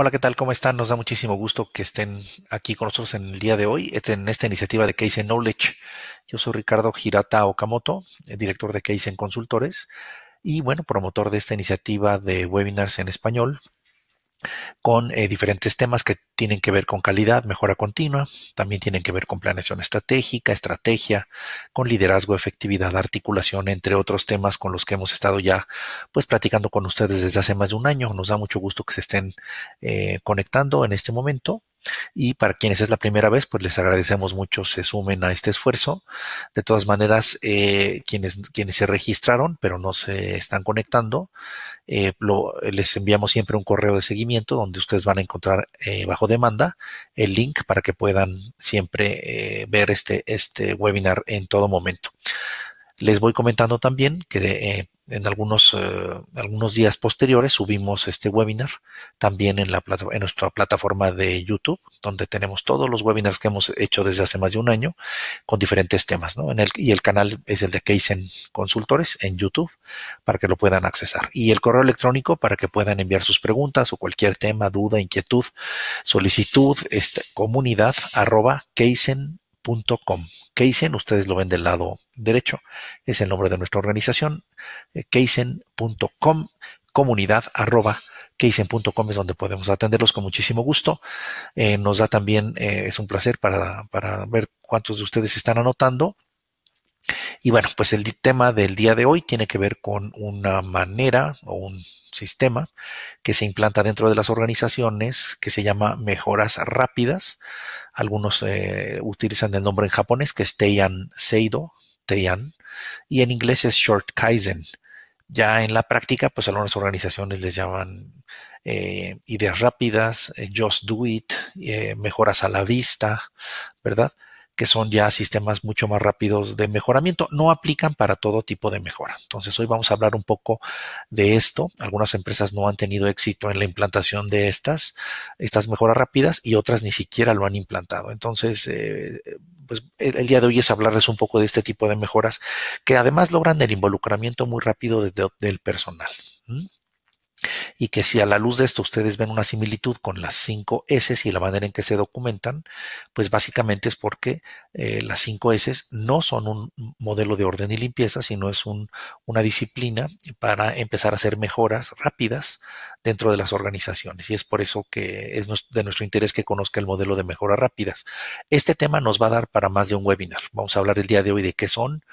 Hola, ¿qué tal? ¿Cómo están? Nos da muchísimo gusto que estén aquí con nosotros en el día de hoy, en esta iniciativa de Case Knowledge. Yo soy Ricardo Girata Okamoto, director de Case Consultores y, bueno, promotor de esta iniciativa de webinars en español con eh, diferentes temas que tienen que ver con calidad, mejora continua, también tienen que ver con planeación estratégica, estrategia, con liderazgo, efectividad, articulación, entre otros temas con los que hemos estado ya pues platicando con ustedes desde hace más de un año. Nos da mucho gusto que se estén eh, conectando en este momento y para quienes es la primera vez, pues les agradecemos mucho se sumen a este esfuerzo. De todas maneras, eh, quienes, quienes se registraron pero no se están conectando, eh, les enviamos siempre un correo de seguimiento donde ustedes van a encontrar eh, bajo demanda el link para que puedan siempre ver este, este webinar en todo momento. Les voy comentando también que en algunos, eh, algunos días posteriores subimos este webinar también en, la en nuestra plataforma de YouTube, donde tenemos todos los webinars que hemos hecho desde hace más de un año con diferentes temas. ¿no? y el canal es el de Keisen Consultores en YouTube para que lo puedan accesar. Y el correo electrónico para que puedan enviar sus preguntas o cualquier tema, duda, inquietud, solicitud, este, comunidad arroba Keisen.com. Keisen, ustedes lo ven del lado derecho, es el nombre de nuestra organización, eh, Keisen.com, comunidad arroba keisen.com es donde podemos atenderlos con muchísimo gusto. Eh, nos da también, eh, es un placer para, para ver cuántos de ustedes están anotando y bueno, pues el tema del día de hoy tiene que ver con una manera o un sistema que se implanta dentro de las organizaciones que se llama mejoras rápidas. Algunos eh, utilizan el nombre en japonés que es Teian Seido, Teian, y en inglés es Short Kaizen. Ya en la práctica, pues algunas organizaciones les llaman eh, ideas rápidas, eh, just do it, mejoras a la vista, ¿verdad? que son ya sistemas mucho más rápidos de mejoramiento, no aplican para todo tipo de mejora. Entonces hoy vamos a hablar un poco de esto. Algunas empresas no han tenido éxito en la implantación de estas, estas mejoras rápidas y otras ni siquiera lo han implantado. Entonces, eh, pues el, día de hoy es hablarles un poco de este tipo de mejoras que además logran el involucramiento muy rápido del personal y que si a la luz de esto ustedes ven una similitud con las cinco S y la manera en que se documentan, pues básicamente es porque eh, las cinco S no son un modelo de orden y limpieza, sino es una disciplina para empezar a hacer mejoras rápidas dentro de las organizaciones. Y es por eso que es de nuestro interés que conozca el modelo de mejoras rápidas. Este tema nos va a dar para más de un webinar. Vamos a hablar el día de hoy de qué son,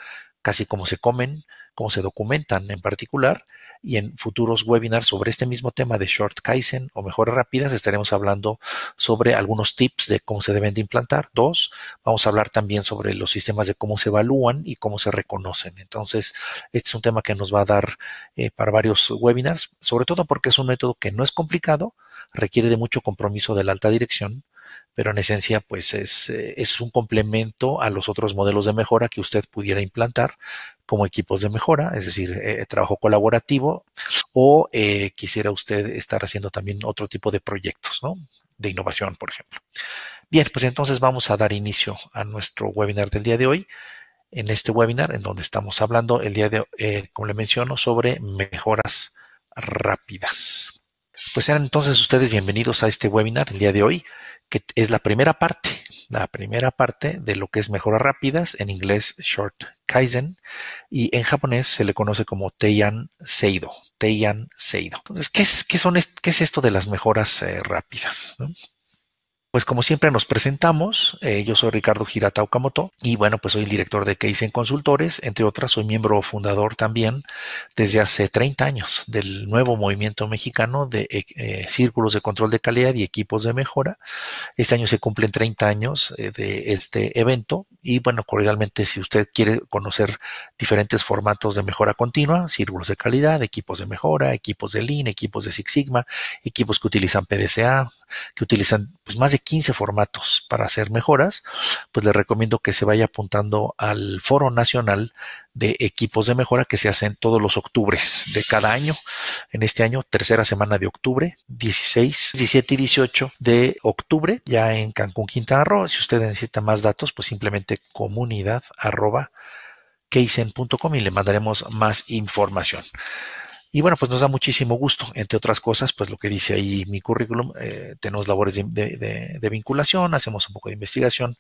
casi cómo se comen, cómo se documentan en particular. Y en futuros webinars sobre este mismo tema de Short Kaizen o mejoras rápidas estaremos hablando sobre algunos tips de cómo se deben de implantar. Dos, vamos a hablar también sobre los sistemas de cómo se evalúan y cómo se reconocen. Entonces, este es un tema que nos va a dar eh, para varios webinars, sobre todo porque es un método que no es complicado, requiere de mucho compromiso de la alta dirección pero en esencia pues eh, es, un complemento a los otros modelos de mejora que usted pudiera implantar como equipos de mejora, es decir, eh, eh, trabajo colaborativo o quisiera usted estar haciendo también otro tipo de proyectos, ¿no? De innovación, por ejemplo. Bien, pues entonces vamos a dar inicio a nuestro webinar del día de hoy. En este webinar, en donde estamos hablando el día de, como le menciono, sobre mejoras rápidas. Pues sean entonces ustedes bienvenidos a este webinar el día de hoy, que es la primera parte, la primera parte de lo que es mejoras rápidas, en inglés short kaizen, y en japonés se le conoce como Teian Seido, Teian Seido. Entonces, ¿qué es, son, qué es esto de las mejoras eh, rápidas? Pues como siempre nos presentamos, eh, yo soy Ricardo Hirata Okamoto y bueno, pues soy el director de Keisen Consultores, entre otras, soy miembro fundador también desde hace 30 años del nuevo movimiento mexicano de eh, eh, círculos de control de calidad y equipos de mejora. Este año se cumplen 30 años de este evento y bueno, cordialmente si usted quiere conocer diferentes formatos de mejora continua, círculos de calidad, equipos de mejora, equipos de Lean, equipos de Six Sigma, equipos que utilizan PDCA, que utilizan pues más de 15 formatos para hacer mejoras, pues les recomiendo que se vaya apuntando al Foro Nacional de Equipos de Mejora que se hacen todos los octubres de cada año. En este año, tercera semana de octubre, 16, 17 y 18 de octubre, ya en Cancún, Quintana Roo. Si usted necesita más datos, pues simplemente comunidad arroba com y le mandaremos más información. Y bueno, pues nos da muchísimo gusto, entre otras cosas, pues lo que dice ahí mi currículum, eh, tenemos labores de, vinculación, hacemos un poco de investigación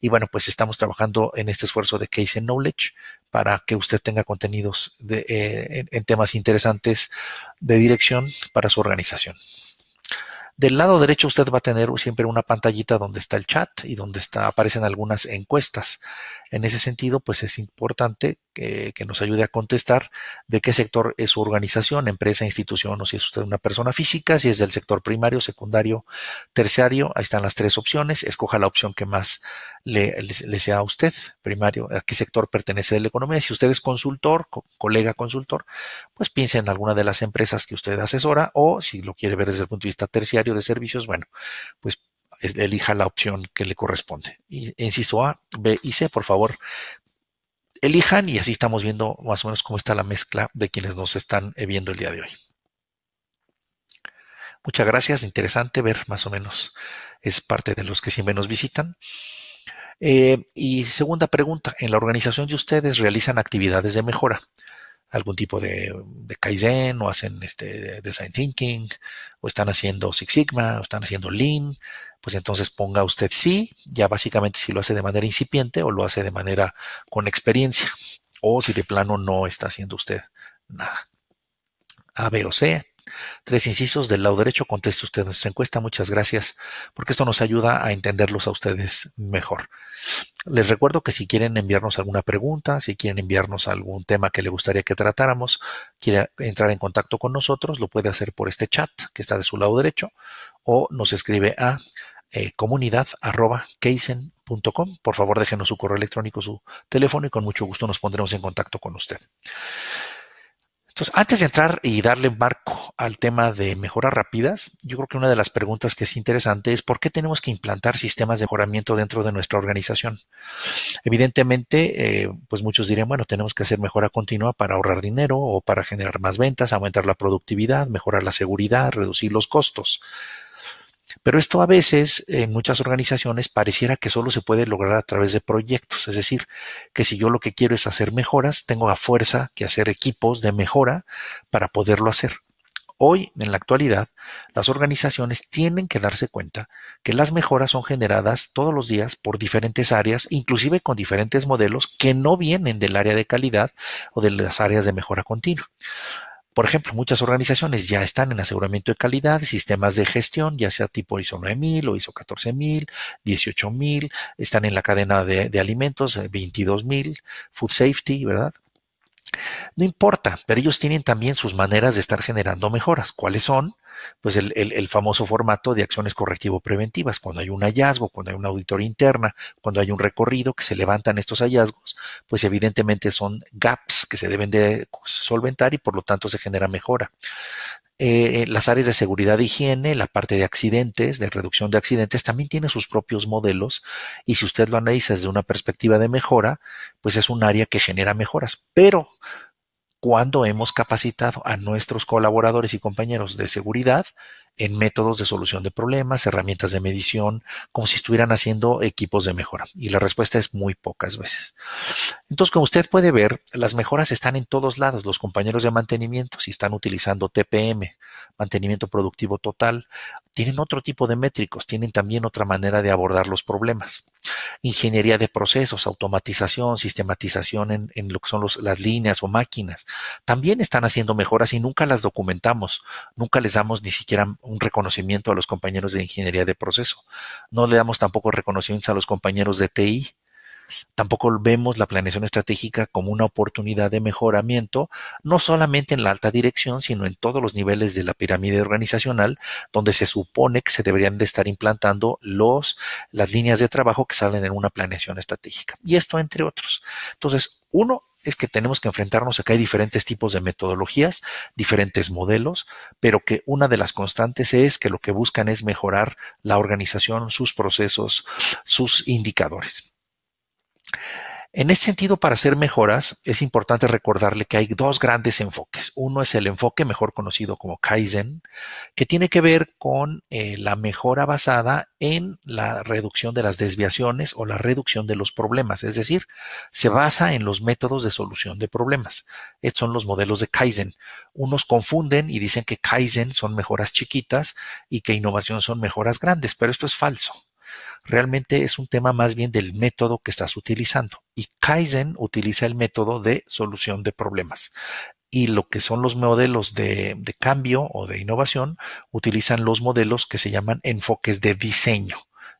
y bueno, pues estamos trabajando en este esfuerzo de Case and Knowledge para que usted tenga contenidos de, eh, en temas interesantes de dirección para su organización. Del lado derecho usted va a tener siempre una pantallita donde está el chat y donde está, aparecen algunas encuestas. En ese sentido, pues es importante que, que nos ayude a contestar de qué sector es su organización, empresa, institución o si es usted una persona física, si es del sector primario, secundario, terciario. Ahí están las tres opciones. Escoja la opción que más le, sea a usted primario, a qué sector pertenece de la economía. Si usted es consultor, colega consultor, pues piense en alguna de las empresas que usted asesora o si lo quiere ver desde el punto de vista terciario de servicios, bueno, pues elija la opción que le corresponde. Y, e inciso A, B y C, por favor, elijan y así estamos viendo más o menos cómo está la mezcla de quienes nos están eh, viendo el día de hoy. Muchas gracias, interesante ver más o menos, es parte de los que siempre nos visitan. Eh, y segunda pregunta, ¿en la organización de ustedes realizan actividades de mejora? algún tipo de, Kaizen o hacen este design thinking o están haciendo Six Sigma o están haciendo Lean, pues entonces ponga usted sí, ya básicamente si lo hace de manera incipiente o lo hace de manera con experiencia o si de plano no está haciendo usted nada. A, B o C, tres incisos del lado derecho, conteste usted nuestra encuesta. Muchas gracias, porque esto nos ayuda a entenderlos a ustedes mejor. Les recuerdo que si quieren enviarnos alguna pregunta, si quieren enviarnos algún tema que le gustaría que tratáramos, quiere entrar en contacto con nosotros, lo puede hacer por este chat que está de su lado derecho o nos escribe a eh, comunidad@keisen.com. Por favor, déjenos su correo electrónico, su teléfono y con mucho gusto nos pondremos en contacto con usted. Entonces, antes de entrar y darle marco al tema de mejoras rápidas, yo creo que una de las preguntas que es interesante es por qué tenemos que implantar sistemas de mejoramiento dentro de nuestra organización. Evidentemente, eh, pues muchos dirían, bueno, tenemos que hacer mejora continua para ahorrar dinero o para generar más ventas, aumentar la productividad, mejorar la seguridad, reducir los costos. Pero esto a veces en muchas organizaciones pareciera que solo se puede lograr a través de proyectos, es decir, que si yo lo que quiero es hacer mejoras, tengo a fuerza que hacer equipos de mejora para poderlo hacer. Hoy, en la actualidad, las organizaciones tienen que darse cuenta que las mejoras son generadas todos los días por diferentes áreas, inclusive con diferentes modelos que no vienen del área de calidad o de las áreas de mejora continua. Por ejemplo, muchas organizaciones ya están en aseguramiento de calidad, sistemas de gestión, ya sea tipo ISO 9000 o ISO 14000, 18000, están en la cadena de, de alimentos, 22000, eh, food safety, ¿verdad? No importa, pero ellos tienen también sus maneras de estar generando mejoras. ¿Cuáles son? pues el, el, famoso formato de acciones correctivo-preventivas, cuando hay un hallazgo, cuando hay una auditoría interna, cuando hay un recorrido que se levantan estos hallazgos, pues evidentemente son gaps que se deben de solventar y por lo tanto se genera mejora. Eh, eh, las áreas de seguridad e higiene, la parte de accidentes, de reducción de accidentes, también tiene sus propios modelos y si usted lo analiza desde una perspectiva de mejora, pues es un área que genera mejoras, pero cuando hemos capacitado a nuestros colaboradores y compañeros de seguridad en métodos de solución de problemas, herramientas de medición, como si estuvieran haciendo equipos de mejora. Y la respuesta es muy pocas veces. Entonces, como usted puede ver, las mejoras están en todos lados. Los compañeros de mantenimiento, si están utilizando TPM, mantenimiento productivo total, tienen otro tipo de métricos, tienen también otra manera de abordar los problemas. Ingeniería de procesos, automatización, sistematización en, lo que son las líneas o máquinas, también están haciendo mejoras y nunca las documentamos, nunca les damos ni siquiera un reconocimiento a los compañeros de ingeniería de proceso. No le damos tampoco reconocimientos a los compañeros de TI. Tampoco vemos la planeación estratégica como una oportunidad de mejoramiento, no solamente en la alta dirección, sino en todos los niveles de la pirámide organizacional, donde se supone que se deberían de estar implantando los, las líneas de trabajo que salen en una planeación estratégica. Y esto entre otros. Entonces, uno, es que tenemos que enfrentarnos a que hay diferentes tipos de metodologías, diferentes modelos, pero que una de las constantes es que lo que buscan es mejorar la organización, sus procesos, sus indicadores. En ese sentido, para hacer mejoras, es importante recordarle que hay dos grandes enfoques. Uno es el enfoque mejor conocido como Kaizen, que tiene que ver con eh, la mejora basada en la reducción de las desviaciones o la reducción de los problemas. Es decir, se basa en los métodos de solución de problemas. Estos son los modelos de Kaizen. Unos confunden y dicen que Kaizen son mejoras chiquitas y que innovación son mejoras grandes, pero esto es falso. Realmente es un tema más bien del método que estás utilizando. Y Kaizen utiliza el método de solución de problemas. Y lo que son los modelos de, cambio o de innovación utilizan los modelos que se llaman enfoques de diseño,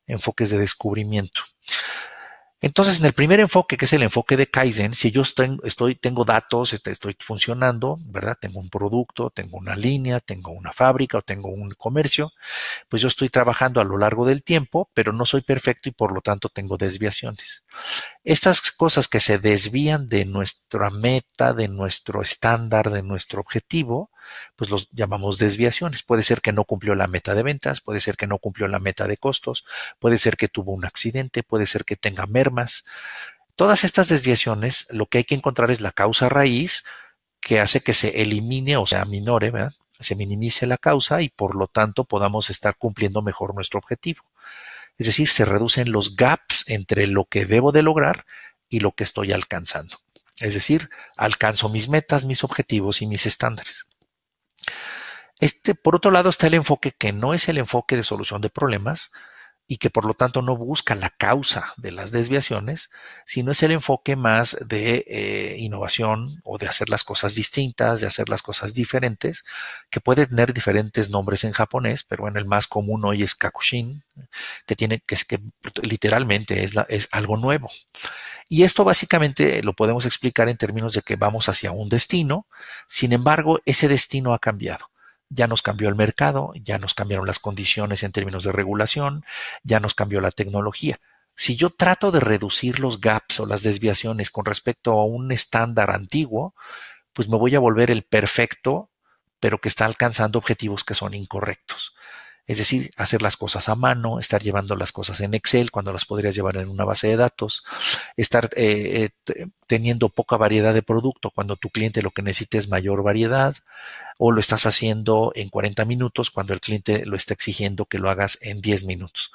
enfoques de descubrimiento. Entonces, en el primer enfoque, que es el enfoque de Kaizen, si yo estoy, tengo datos, este, estoy funcionando, ¿verdad? Tengo un producto, tengo una línea, tengo una fábrica o tengo un comercio, pues yo estoy trabajando a lo largo del tiempo, pero no soy perfecto y por lo tanto tengo desviaciones. Estas cosas que se desvían de nuestra meta, de nuestro estándar, de nuestro objetivo, pues los llamamos desviaciones. Puede ser que no cumplió la meta de ventas, puede ser que no cumplió la meta de costos, puede ser que tuvo un accidente, puede ser que tenga mermas. Todas estas desviaciones, lo que hay que encontrar es la causa raíz que hace que se elimine o sea minore, se minimice la causa y por lo tanto podamos estar cumpliendo mejor nuestro objetivo. Es decir, se reducen los gaps entre lo que debo de lograr y lo que estoy alcanzando. Es decir, alcanzo mis metas, mis objetivos y mis estándares. Este, por otro lado, está el enfoque que no es el enfoque de solución de problemas, y que por lo tanto no busca la causa de las desviaciones, sino es el enfoque más de eh, innovación o de hacer las cosas distintas, de hacer las cosas diferentes, que puede tener diferentes nombres en japonés, pero bueno, el más común hoy es kakushin, que tiene que, es, que literalmente es algo nuevo. Y esto básicamente lo podemos explicar en términos de que vamos hacia un destino, sin embargo, ese destino ha cambiado ya nos cambió el mercado, ya nos cambiaron las condiciones en términos de regulación, ya nos cambió la tecnología. Si yo trato de reducir los gaps o las desviaciones con respecto a un estándar antiguo, pues me voy a volver el perfecto, pero que está alcanzando objetivos que son incorrectos. Es decir, hacer las cosas a mano, estar llevando las cosas en Excel cuando las podrías llevar en una base de datos, estar eh, eh, teniendo poca variedad de producto cuando tu cliente lo que necesita es mayor variedad, o lo estás haciendo en 40 minutos cuando el cliente lo está exigiendo que lo hagas en 10 minutos.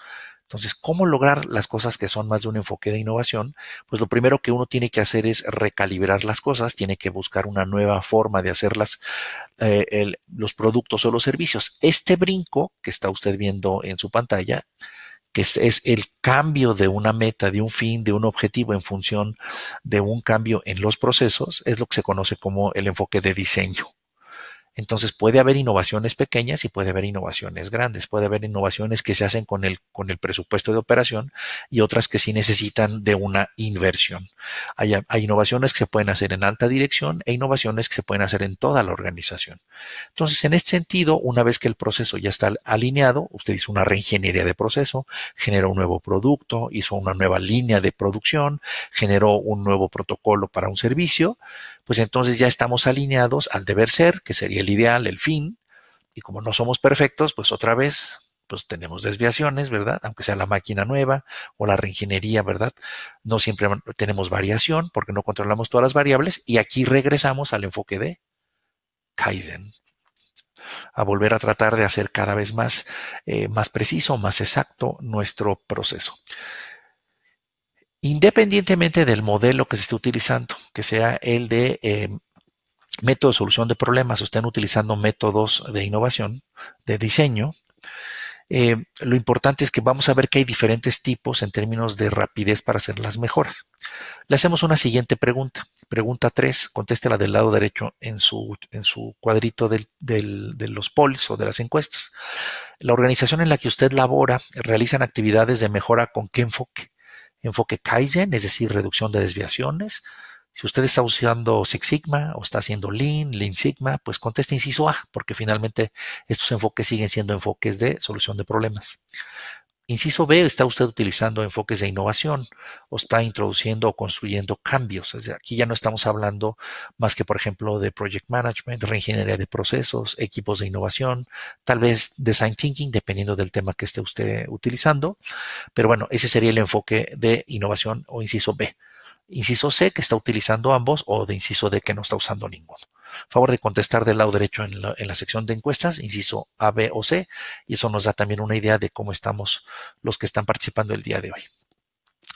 Entonces, ¿cómo lograr las cosas que son más de un enfoque de innovación? Pues lo primero que uno tiene que hacer es recalibrar las cosas, tiene que buscar una nueva forma de hacerlas, eh, los productos o los servicios. Este brinco que está usted viendo en su pantalla, que es, el cambio de una meta, de un fin, de un objetivo en función de un cambio en los procesos, es lo que se conoce como el enfoque de diseño. Entonces puede haber innovaciones pequeñas y puede haber innovaciones grandes, puede haber innovaciones que se hacen con el, con el presupuesto de operación y otras que sí necesitan de una inversión. Hay, hay, innovaciones que se pueden hacer en alta dirección e innovaciones que se pueden hacer en toda la organización. Entonces, en este sentido, una vez que el proceso ya está alineado, usted hizo una reingeniería de proceso, generó un nuevo producto, hizo una nueva línea de producción, generó un nuevo protocolo para un servicio, pues entonces ya estamos alineados al deber ser, que sería el ideal, el fin, y como no somos perfectos, pues otra vez, pues tenemos desviaciones, ¿verdad? Aunque sea la máquina nueva o la reingeniería, ¿verdad? No siempre tenemos variación porque no controlamos todas las variables y aquí regresamos al enfoque de Kaizen, a volver a tratar de hacer cada vez más, eh, más preciso, más exacto nuestro proceso independientemente del modelo que se esté utilizando, que sea el de eh, método de solución de problemas o estén utilizando métodos de innovación, de diseño, eh, lo importante es que vamos a ver que hay diferentes tipos en términos de rapidez para hacer las mejoras. Le hacemos una siguiente pregunta. Pregunta 3, contéstela del lado derecho en su, en su cuadrito de los polls o de las encuestas. La organización en la que usted labora realizan actividades de mejora con qué enfoque enfoque Kaizen, es decir, reducción de desviaciones. Si usted está usando Six Sigma o está haciendo Lean, Lean Sigma, pues conteste inciso A, porque finalmente estos enfoques siguen siendo enfoques de solución de problemas. Inciso B, está usted utilizando enfoques de innovación o está introduciendo o construyendo cambios. aquí ya no estamos hablando más que, por ejemplo, de project management, reingeniería de procesos, equipos de innovación, tal vez design thinking, dependiendo del tema que esté usted utilizando. Pero bueno, ese sería el enfoque de innovación o inciso B. Inciso C, que está utilizando ambos, o de inciso D, que no está usando ninguno. Favor de contestar del lado derecho en la, sección de encuestas, inciso A, B o C, y eso nos da también una idea de cómo estamos los que están participando el día de hoy.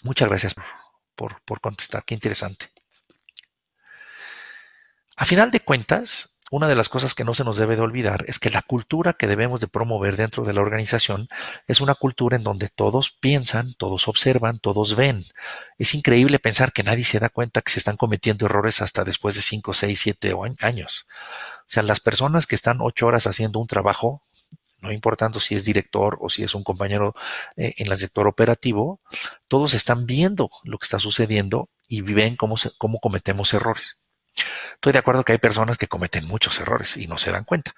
Muchas gracias por, por contestar, qué interesante. A final de cuentas, una de las cosas que no se nos debe de olvidar es que la cultura que debemos de promover dentro de la organización es una cultura en donde todos piensan, todos observan, todos ven. Es increíble pensar que nadie se da cuenta que se están cometiendo errores hasta después de 5, 6, 7 años. O sea, las personas que están ocho horas haciendo un trabajo, no importando si es director o si es un compañero eh, en el sector operativo, todos están viendo lo que está sucediendo y ven cómo cometemos errores. Estoy de acuerdo que hay personas que cometen muchos errores y no se dan cuenta,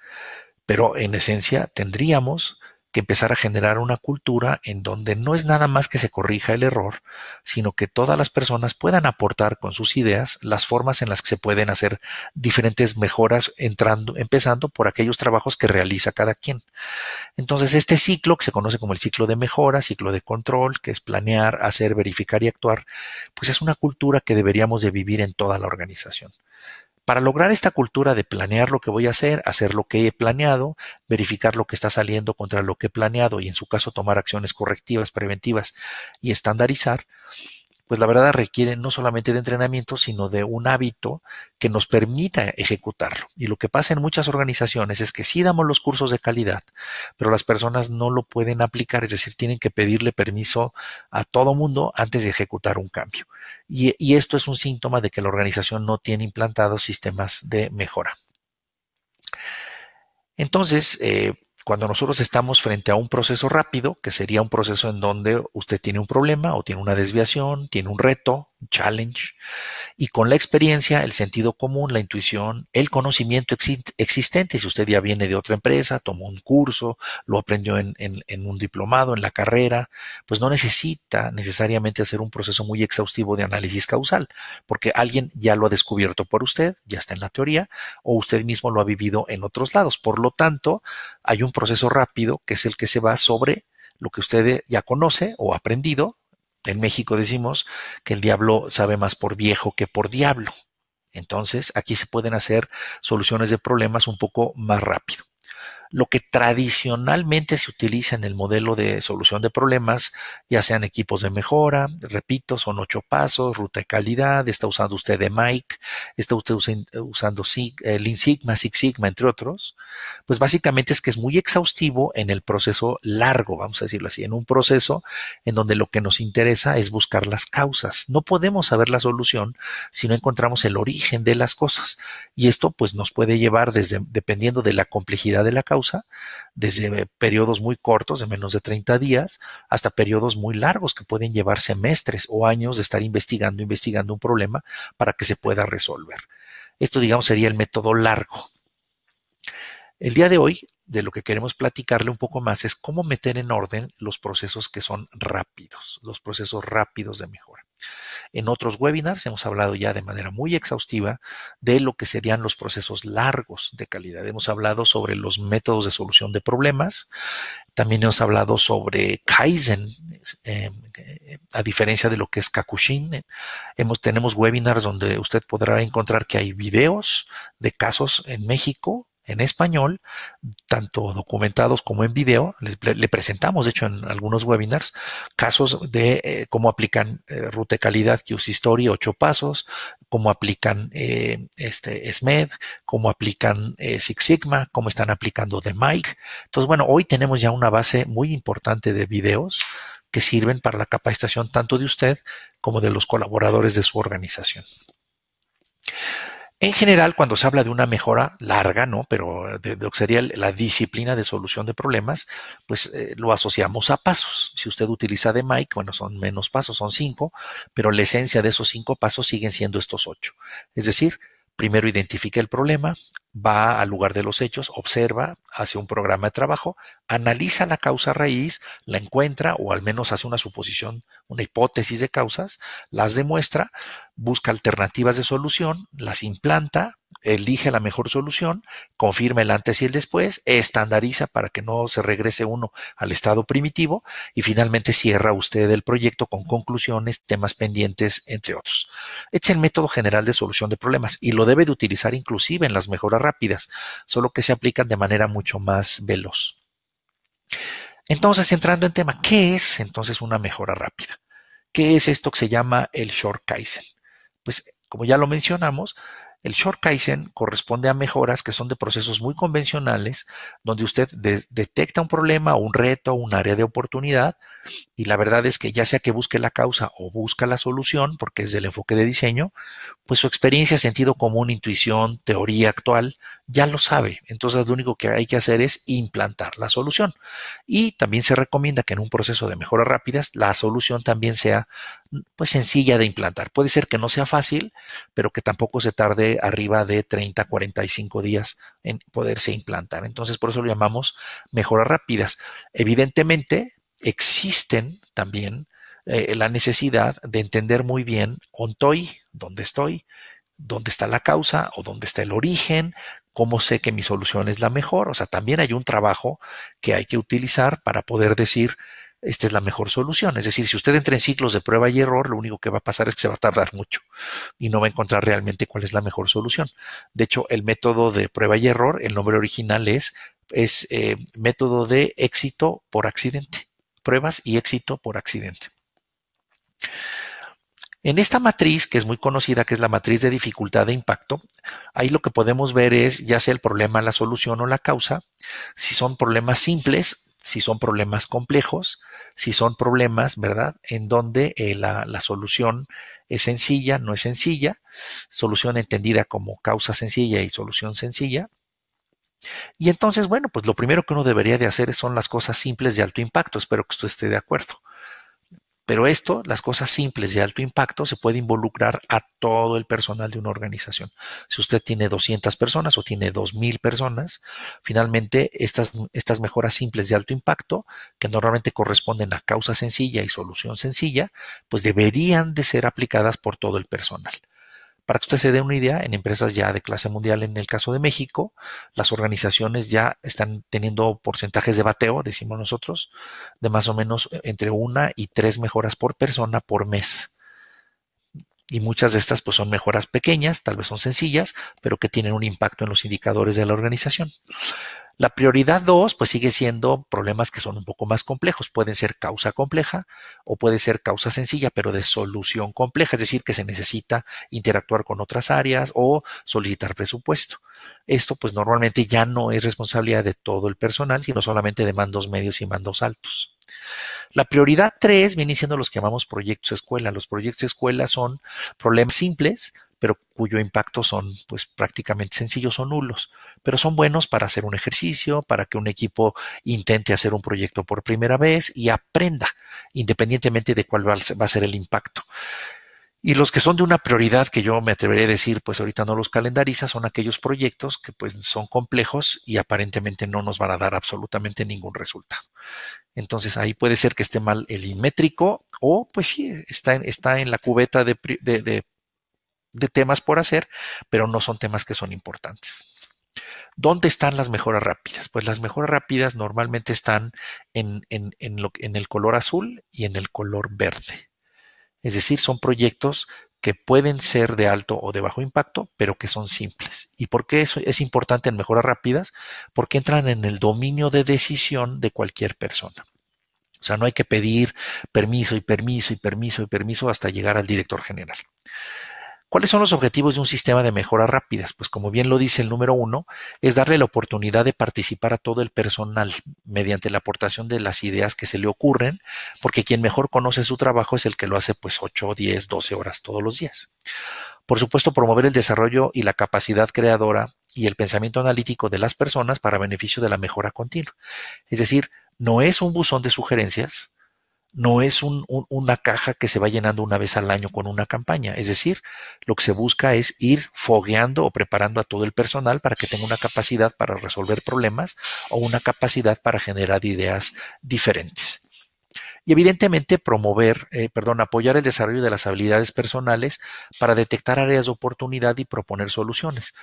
pero en esencia tendríamos que empezar a generar una cultura en donde no es nada más que se corrija el error, sino que todas las personas puedan aportar con sus ideas las formas en las que se pueden hacer diferentes mejoras, entrando, empezando por aquellos trabajos que realiza cada quien. Entonces, este ciclo, que se conoce como el ciclo de mejora, ciclo de control, que es planear, hacer, verificar y actuar, pues es una cultura que deberíamos de vivir en toda la organización. Para lograr esta cultura de planear lo que voy a hacer, hacer lo que he planeado, verificar lo que está saliendo contra lo que he planeado y en su caso tomar acciones correctivas, preventivas y estandarizar, pues la verdad requiere no solamente de entrenamiento, sino de un hábito que nos permita ejecutarlo. Y lo que pasa en muchas organizaciones es que sí damos los cursos de calidad, pero las personas no lo pueden aplicar, es decir, tienen que pedirle permiso a todo mundo antes de ejecutar un cambio. Y, esto es un síntoma de que la organización no tiene implantados sistemas de mejora. Entonces, eh, cuando nosotros estamos frente a un proceso rápido, que sería un proceso en donde usted tiene un problema o tiene una desviación, tiene un reto, challenge. Y con la experiencia, el sentido común, la intuición, el conocimiento existente, si usted ya viene de otra empresa, tomó un curso, lo aprendió en, un diplomado, en la carrera, pues no necesita necesariamente hacer un proceso muy exhaustivo de análisis causal, porque alguien ya lo ha descubierto por usted, ya está en la teoría, o usted mismo lo ha vivido en otros lados. Por lo tanto, hay un proceso rápido que es el que se va sobre lo que usted ya conoce o ha aprendido en México decimos que el diablo sabe más por viejo que por diablo. Entonces, aquí se pueden hacer soluciones de problemas un poco más rápido lo que tradicionalmente se utiliza en el modelo de solución de problemas, ya sean equipos de mejora, repito, son ocho pasos, ruta de calidad, está usando usted de Mike, está usted usando Lean Sigma, Six Sigma, entre otros, pues básicamente es que es muy exhaustivo en el proceso largo, vamos a decirlo así, en un proceso en donde lo que nos interesa es buscar las causas. No podemos saber la solución si no encontramos el origen de las cosas. Y esto pues nos puede llevar desde, dependiendo de la complejidad de la causa, desde periodos muy cortos, de menos de 30 días, hasta periodos muy largos que pueden llevar semestres o años de estar investigando, investigando un problema para que se pueda resolver. Esto, digamos, sería el método largo. El día de hoy, de lo que queremos platicarle un poco más es cómo meter en orden los procesos que son rápidos, los procesos rápidos de mejora. En otros webinars hemos hablado ya de manera muy exhaustiva de lo que serían los procesos largos de calidad. Hemos hablado sobre los métodos de solución de problemas. También hemos hablado sobre Kaizen, eh, eh, a diferencia de lo que es Kakushin. Eh, hemos, tenemos webinars donde usted podrá encontrar que hay videos de casos en México en español, tanto documentados como en video. Le, presentamos, de hecho, en algunos webinars, casos de eh, cómo aplican eh, Rute calidad, QC story ocho pasos, cómo aplican eh, este SMED, cómo aplican Six Sigma, cómo están aplicando The Mike. Entonces, bueno, hoy tenemos ya una base muy importante de videos que sirven para la capacitación tanto de usted como de los colaboradores de su organización. En general, cuando se habla de una mejora larga, ¿no? Pero de, lo que sería la disciplina de solución de problemas, pues eh, lo asociamos a pasos. Si usted utiliza de Mike, bueno, son menos pasos, son cinco, pero la esencia de esos cinco pasos siguen siendo estos ocho. Es decir, Primero identifica el problema, va al lugar de los hechos, observa, hace un programa de trabajo, analiza la causa raíz, la encuentra o al menos hace una suposición, una hipótesis de causas, las demuestra, busca alternativas de solución, las implanta, elige la mejor solución, confirma el antes y el después, estandariza para que no se regrese uno al estado primitivo y finalmente cierra usted el proyecto con conclusiones, temas pendientes, entre otros. Es el método general de solución de problemas y lo debe de utilizar inclusive en las mejoras rápidas, solo que se aplican de manera mucho más veloz. Entonces, entrando en tema, ¿qué es entonces una mejora rápida? ¿Qué es esto que se llama el short Kaizen? Pues, como ya lo mencionamos, el short kaizen corresponde a mejoras que son de procesos muy convencionales, donde usted detecta un problema, un reto, un área de oportunidad, y la verdad es que ya sea que busque la causa o busca la solución, porque es del enfoque de diseño, pues su experiencia, sentido común, intuición, teoría actual, ya lo sabe. Entonces lo único que hay que hacer es implantar la solución. Y también se recomienda que en un proceso de mejoras rápidas, la solución también sea pues sencilla de implantar. Puede ser que no sea fácil, pero que tampoco se tarde arriba de 30, 45 días en poderse implantar. Entonces, por eso lo llamamos mejoras rápidas. Evidentemente, existen también eh, la necesidad de entender muy bien ontoy, dónde estoy, dónde está la causa o dónde está el origen, cómo sé que mi solución es la mejor. O sea, también hay un trabajo que hay que utilizar para poder decir esta es la mejor solución. Es decir, si usted entra en ciclos de prueba y error, lo único que va a pasar es que se va a tardar mucho y no va a encontrar realmente cuál es la mejor solución. De hecho, el método de prueba y error, el nombre original es, eh, método de éxito por accidente. Pruebas y éxito por accidente. En esta matriz, que es muy conocida, que es la matriz de dificultad de impacto, ahí lo que podemos ver es ya sea el problema, la solución o la causa, si son problemas simples, si son problemas complejos, si son problemas, ¿verdad?, en donde eh, la, la, solución es sencilla, no es sencilla, solución entendida como causa sencilla y solución sencilla. Y entonces, bueno, pues lo primero que uno debería de hacer son las cosas simples de alto impacto, espero que usted esté de acuerdo. Pero esto, las cosas simples de alto impacto, se puede involucrar a todo el personal de una organización. Si usted tiene 200 personas o tiene 2.000 personas, finalmente estas, estas mejoras simples de alto impacto, que normalmente corresponden a causa sencilla y solución sencilla, pues deberían de ser aplicadas por todo el personal. Para que usted se dé una idea, en empresas ya de clase mundial, en el caso de México, las organizaciones ya están teniendo porcentajes de bateo, decimos nosotros, de más o menos eh, entre una y tres mejoras por persona por mes. Y muchas de estas pues, son mejoras pequeñas, tal vez son sencillas, pero que tienen un impacto en los indicadores de la organización. La prioridad 2, pues sigue siendo problemas que son un poco más complejos. Pueden ser causa compleja o puede ser causa sencilla, pero de solución compleja, es decir, que se necesita interactuar con otras áreas o solicitar presupuesto. Esto pues normalmente ya no es responsabilidad de todo el personal, sino solamente de mandos medios y mandos altos. La prioridad 3 viene siendo los que llamamos proyectos escuela. Los proyectos escuela son problemas simples pero cuyo impacto son pues prácticamente sencillos o nulos, pero son buenos para hacer un ejercicio, para que un equipo intente hacer un proyecto por primera vez y aprenda, independientemente de cuál va a ser el impacto. Y los que son de una prioridad que yo me atrevería a decir, pues ahorita no los calendariza, son aquellos proyectos que pues son complejos y aparentemente no nos van a dar absolutamente ningún resultado. Entonces ahí puede ser que esté mal el inmétrico o pues sí, está en, está en la cubeta de de temas por hacer, pero no son temas que son importantes. ¿Dónde están las mejoras rápidas? Pues las mejoras rápidas normalmente están en, el color azul y en el color verde. Es decir, son proyectos que pueden ser de alto o de bajo impacto, pero que son simples. ¿Y por qué eso es importante en mejoras rápidas? Porque entran en el dominio de decisión de cualquier persona. O sea, no hay que pedir permiso y permiso y permiso y permiso hasta llegar al director general. ¿Cuáles son los objetivos de un sistema de mejoras rápidas? Pues como bien lo dice el número uno, es darle la oportunidad de participar a todo el personal mediante la aportación de las ideas que se le ocurren, porque quien mejor conoce su trabajo es el que lo hace pues 8, 10, 12 horas todos los días. Por supuesto, promover el desarrollo y la capacidad creadora y el pensamiento analítico de las personas para beneficio de la mejora continua. Es decir, no es un buzón de sugerencias, no es una caja que se va llenando una vez al año con una campaña. Es decir, lo que se busca es ir fogueando o preparando a todo el personal para que tenga una capacidad para resolver problemas o una capacidad para generar ideas diferentes y evidentemente promover, eh, perdón, apoyar el desarrollo de las habilidades personales para detectar áreas de oportunidad y proponer soluciones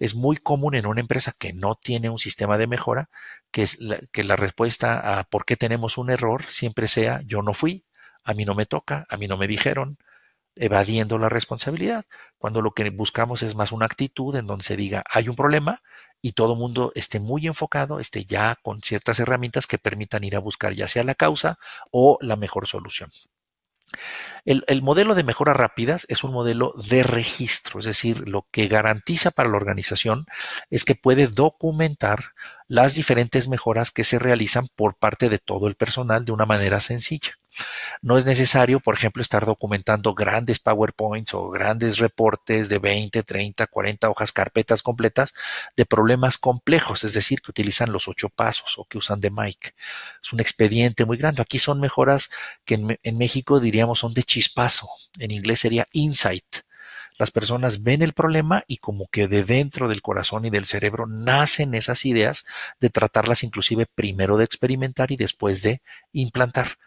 es muy común en una empresa que no tiene un sistema de mejora, que, la, la respuesta a por qué tenemos un error siempre sea yo no fui, a mí no me toca, a mí no me dijeron, evadiendo la responsabilidad, cuando lo que buscamos es más una actitud en donde se diga hay un problema y todo el mundo esté muy enfocado, esté ya con ciertas herramientas que permitan ir a buscar ya sea la causa o la mejor solución. El, modelo de mejoras rápidas es un modelo de registro, es decir, lo que garantiza para la organización es que puede documentar las diferentes mejoras que se realizan por parte de todo el personal de una manera sencilla. No es necesario, por ejemplo, estar documentando grandes PowerPoints o grandes reportes de 20, 30, 40 hojas, carpetas completas de problemas complejos, es decir, que utilizan los ocho pasos o que usan de Mike. Es un expediente muy grande. Aquí son mejoras que en, en México diríamos son de chispazo. En inglés sería insight las personas ven el problema y como que de dentro del corazón y del cerebro nacen esas ideas de tratarlas inclusive primero de experimentar y después de implantar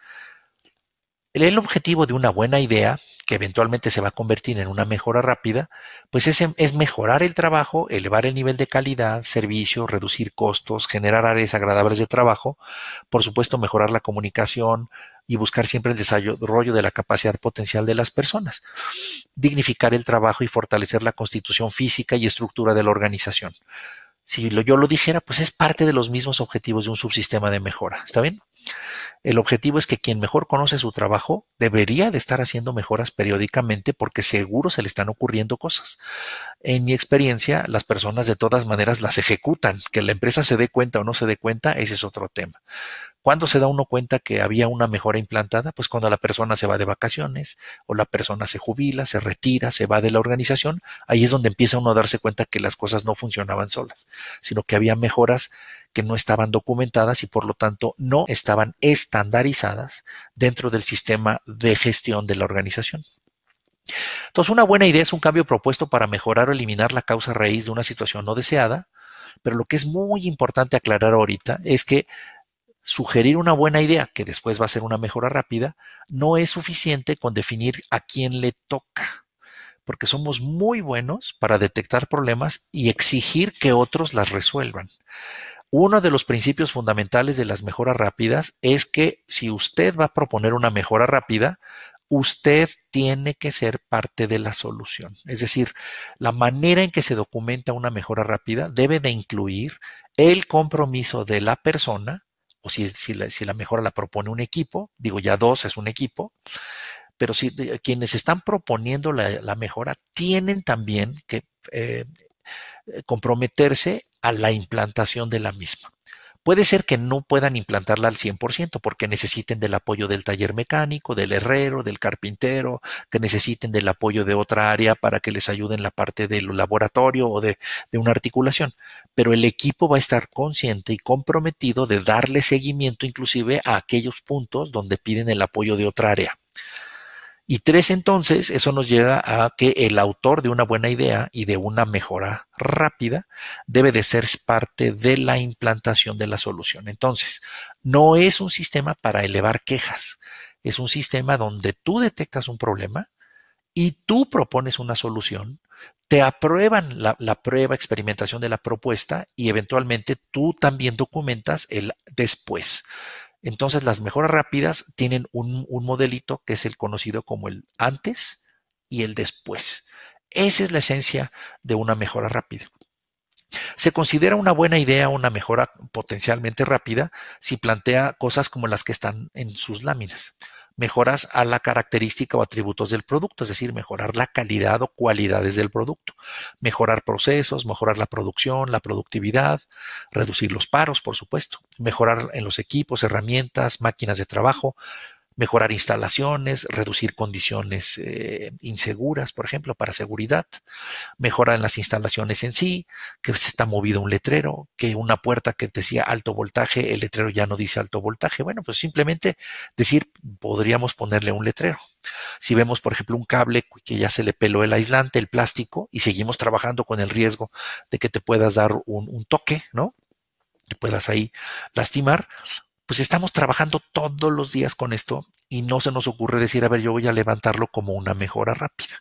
el objetivo de una buena idea, que eventualmente se va a convertir en una mejora rápida, pues es, es mejorar el trabajo, elevar el nivel de calidad, servicio, reducir costos, generar áreas agradables de trabajo, por supuesto mejorar la comunicación y buscar siempre el desarrollo de la capacidad potencial de las personas, dignificar el trabajo y fortalecer la constitución física y estructura de la organización. Si yo lo dijera, pues es parte de los mismos objetivos de un subsistema de mejora. ¿Está bien? El objetivo es que quien mejor conoce su trabajo debería de estar haciendo mejoras periódicamente porque seguro se le están ocurriendo cosas. En mi experiencia, las personas de todas maneras las ejecutan. Que la empresa se dé cuenta o no se dé cuenta, ese es otro tema. ¿Cuándo se da uno cuenta que había una mejora implantada? Pues cuando la persona se va de vacaciones o la persona se jubila, se retira, se va de la organización, ahí es donde empieza uno a darse cuenta que las cosas no funcionaban solas, sino que había mejoras que no estaban documentadas y por lo tanto no estaban estandarizadas dentro del sistema de gestión de la organización. Entonces, una buena idea es un cambio propuesto para mejorar o eliminar la causa raíz de una situación no deseada, pero lo que es muy importante aclarar ahorita es que sugerir una buena idea, que después va a ser una mejora rápida, no es suficiente con definir a quién le toca, porque somos muy buenos para detectar problemas y exigir que otros las resuelvan. Uno de los principios fundamentales de las mejoras rápidas es que si usted va a proponer una mejora rápida, usted tiene que ser parte de la solución. Es decir, la manera en que se documenta una mejora rápida debe de incluir el compromiso de la persona o si, la, la mejora la propone un equipo, digo ya dos es un equipo, pero si quienes están proponiendo la, mejora tienen también que eh, eh, comprometerse a la implantación de la misma. Puede ser que no puedan implantarla al 100% porque necesiten del apoyo del taller mecánico, del herrero, del carpintero, que necesiten del apoyo de otra área para que les ayuden la parte del laboratorio o de, de una articulación. Pero el equipo va a estar consciente y comprometido de darle seguimiento inclusive a aquellos puntos donde piden el apoyo de otra área. Y tres, entonces, eso nos llega a que el autor de una buena idea y de una mejora rápida debe de ser parte de la implantación de la solución. Entonces, no es un sistema para elevar quejas, es un sistema donde tú detectas un problema y tú propones una solución te aprueban la, prueba, experimentación de la propuesta y eventualmente tú también documentas el después. Entonces, las mejoras rápidas tienen un, modelito que es el conocido como el antes y el después. Esa es la esencia de una mejora rápida. Se considera una buena idea una mejora potencialmente rápida si plantea cosas como las que están en sus láminas mejoras a la característica o atributos del producto, es decir, mejorar la calidad o cualidades del producto, mejorar procesos, mejorar la producción, la productividad, reducir los paros, por supuesto, mejorar en los equipos, herramientas, máquinas de trabajo, mejorar instalaciones, reducir condiciones eh, inseguras, por ejemplo, para seguridad, mejorar en las instalaciones en sí, que se está movido un letrero, que una puerta que decía alto voltaje, el letrero ya no dice alto voltaje. Bueno, pues simplemente decir, podríamos ponerle un letrero. Si vemos, por ejemplo, un cable que ya se le peló el aislante, el plástico, y seguimos trabajando con el riesgo de que te puedas dar un, un toque, ¿no? te puedas ahí lastimar, pues estamos trabajando todos los días con esto y no se nos ocurre decir, a ver, yo voy a levantarlo como una mejora rápida.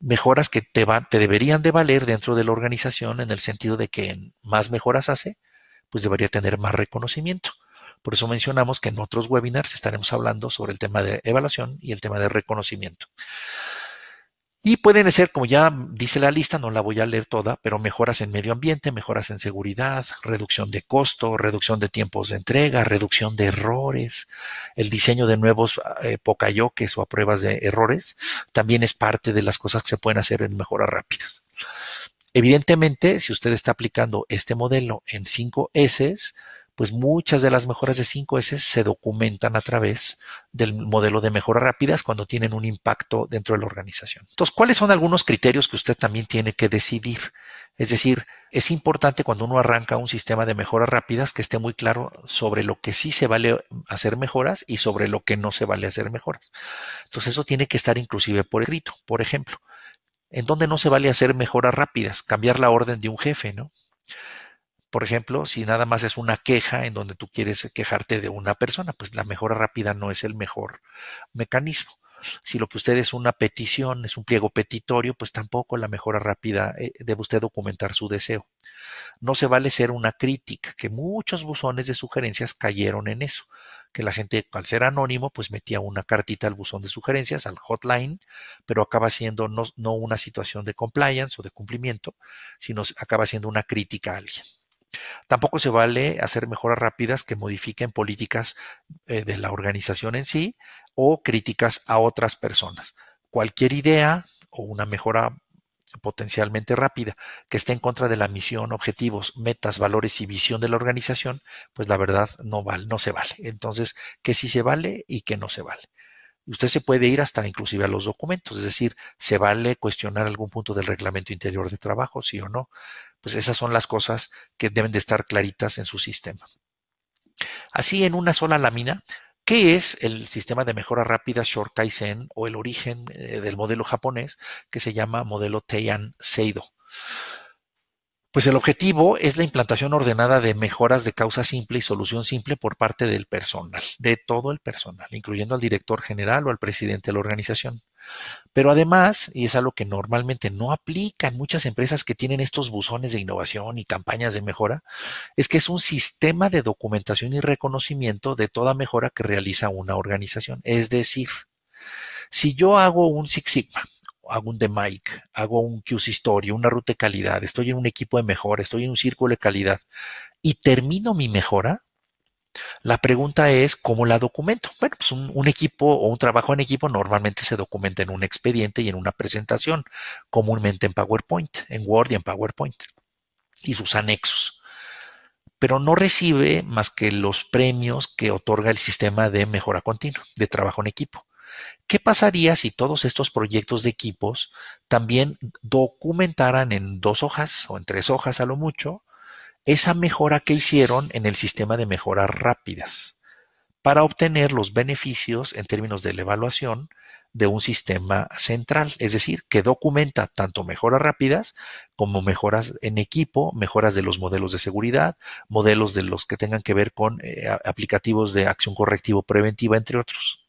Mejoras que te, te deberían de valer dentro de la organización en el sentido de que más mejoras hace, pues debería tener más reconocimiento. Por eso mencionamos que en otros webinars estaremos hablando sobre el tema de evaluación y el tema de reconocimiento. Y pueden ser, como ya dice la lista, no la voy a leer toda, pero mejoras en medio ambiente, mejoras en seguridad, reducción de costo, reducción de tiempos de entrega, reducción de errores, el diseño de nuevos eh, pocayoques o a pruebas de errores, también es parte de las cosas que se pueden hacer en mejoras rápidas. Evidentemente, si usted está aplicando este modelo en 5 S, pues muchas de las mejoras de 5S se documentan a través del modelo de mejoras rápidas cuando tienen un impacto dentro de la organización. Entonces, ¿cuáles son algunos criterios que usted también tiene que decidir? Es decir, es importante cuando uno arranca un sistema de mejoras rápidas que esté muy claro sobre lo que sí se vale hacer mejoras y sobre lo que no se vale hacer mejoras. Entonces, eso tiene que estar inclusive por escrito, por ejemplo. ¿En dónde no se vale hacer mejoras rápidas? Cambiar la orden de un jefe, ¿no? Por ejemplo, si nada más es una queja en donde tú quieres quejarte de una persona, pues la mejora rápida no es el mejor mecanismo. Si lo que usted es una petición, es un pliego petitorio, pues tampoco la mejora rápida eh, debe usted documentar su deseo. No se vale ser una crítica, que muchos buzones de sugerencias cayeron en eso, que la gente al ser anónimo pues metía una cartita al buzón de sugerencias, al hotline, pero acaba siendo no, no una situación de compliance o de cumplimiento, sino acaba siendo una crítica a alguien. Tampoco se vale hacer mejoras rápidas que modifiquen políticas eh, de la organización en sí o críticas a otras personas. Cualquier idea o una mejora potencialmente rápida que esté en contra de la misión, objetivos, metas, valores y visión de la organización, pues la verdad no vale, no se vale. Entonces, que sí se vale y que no se vale. Usted se puede ir hasta inclusive a los documentos, es decir, se vale cuestionar algún punto del reglamento interior de trabajo, sí o no pues esas son las cosas que deben de estar claritas en su sistema. Así, en una sola lámina, ¿Qué es el sistema de mejora rápida Short Kaizen o el origen eh, del modelo japonés que se llama modelo Teian Seido? Pues el objetivo es la implantación ordenada de mejoras de causa simple y solución simple por parte del personal, de todo el personal, incluyendo al director general o al presidente de la organización. Pero además, y es algo que normalmente no aplican muchas empresas que tienen estos buzones de innovación y campañas de mejora, es que es un sistema de documentación y reconocimiento de toda mejora que realiza una organización. Es decir, si yo hago un Six Sigma, hago un Mike, hago un Q's Story, una ruta de calidad, estoy en un equipo de mejora, estoy en un círculo de calidad y termino mi mejora, la pregunta es cómo la documento. Bueno, pues un, equipo o un trabajo en equipo normalmente se documenta en un expediente y en una presentación, comúnmente en PowerPoint, en Word y en PowerPoint, y sus anexos. Pero no recibe más que los premios que otorga el sistema de mejora continua, de trabajo en equipo. ¿Qué pasaría si todos estos proyectos de equipos también documentaran en dos hojas o en tres hojas a lo mucho esa mejora que hicieron en el sistema de mejoras rápidas para obtener los beneficios en términos de la evaluación de un sistema central, es decir, que documenta tanto mejoras rápidas como mejoras en equipo, mejoras de los modelos de seguridad, modelos de los que tengan que ver con eh, aplicativos de acción correctiva preventiva, entre otros.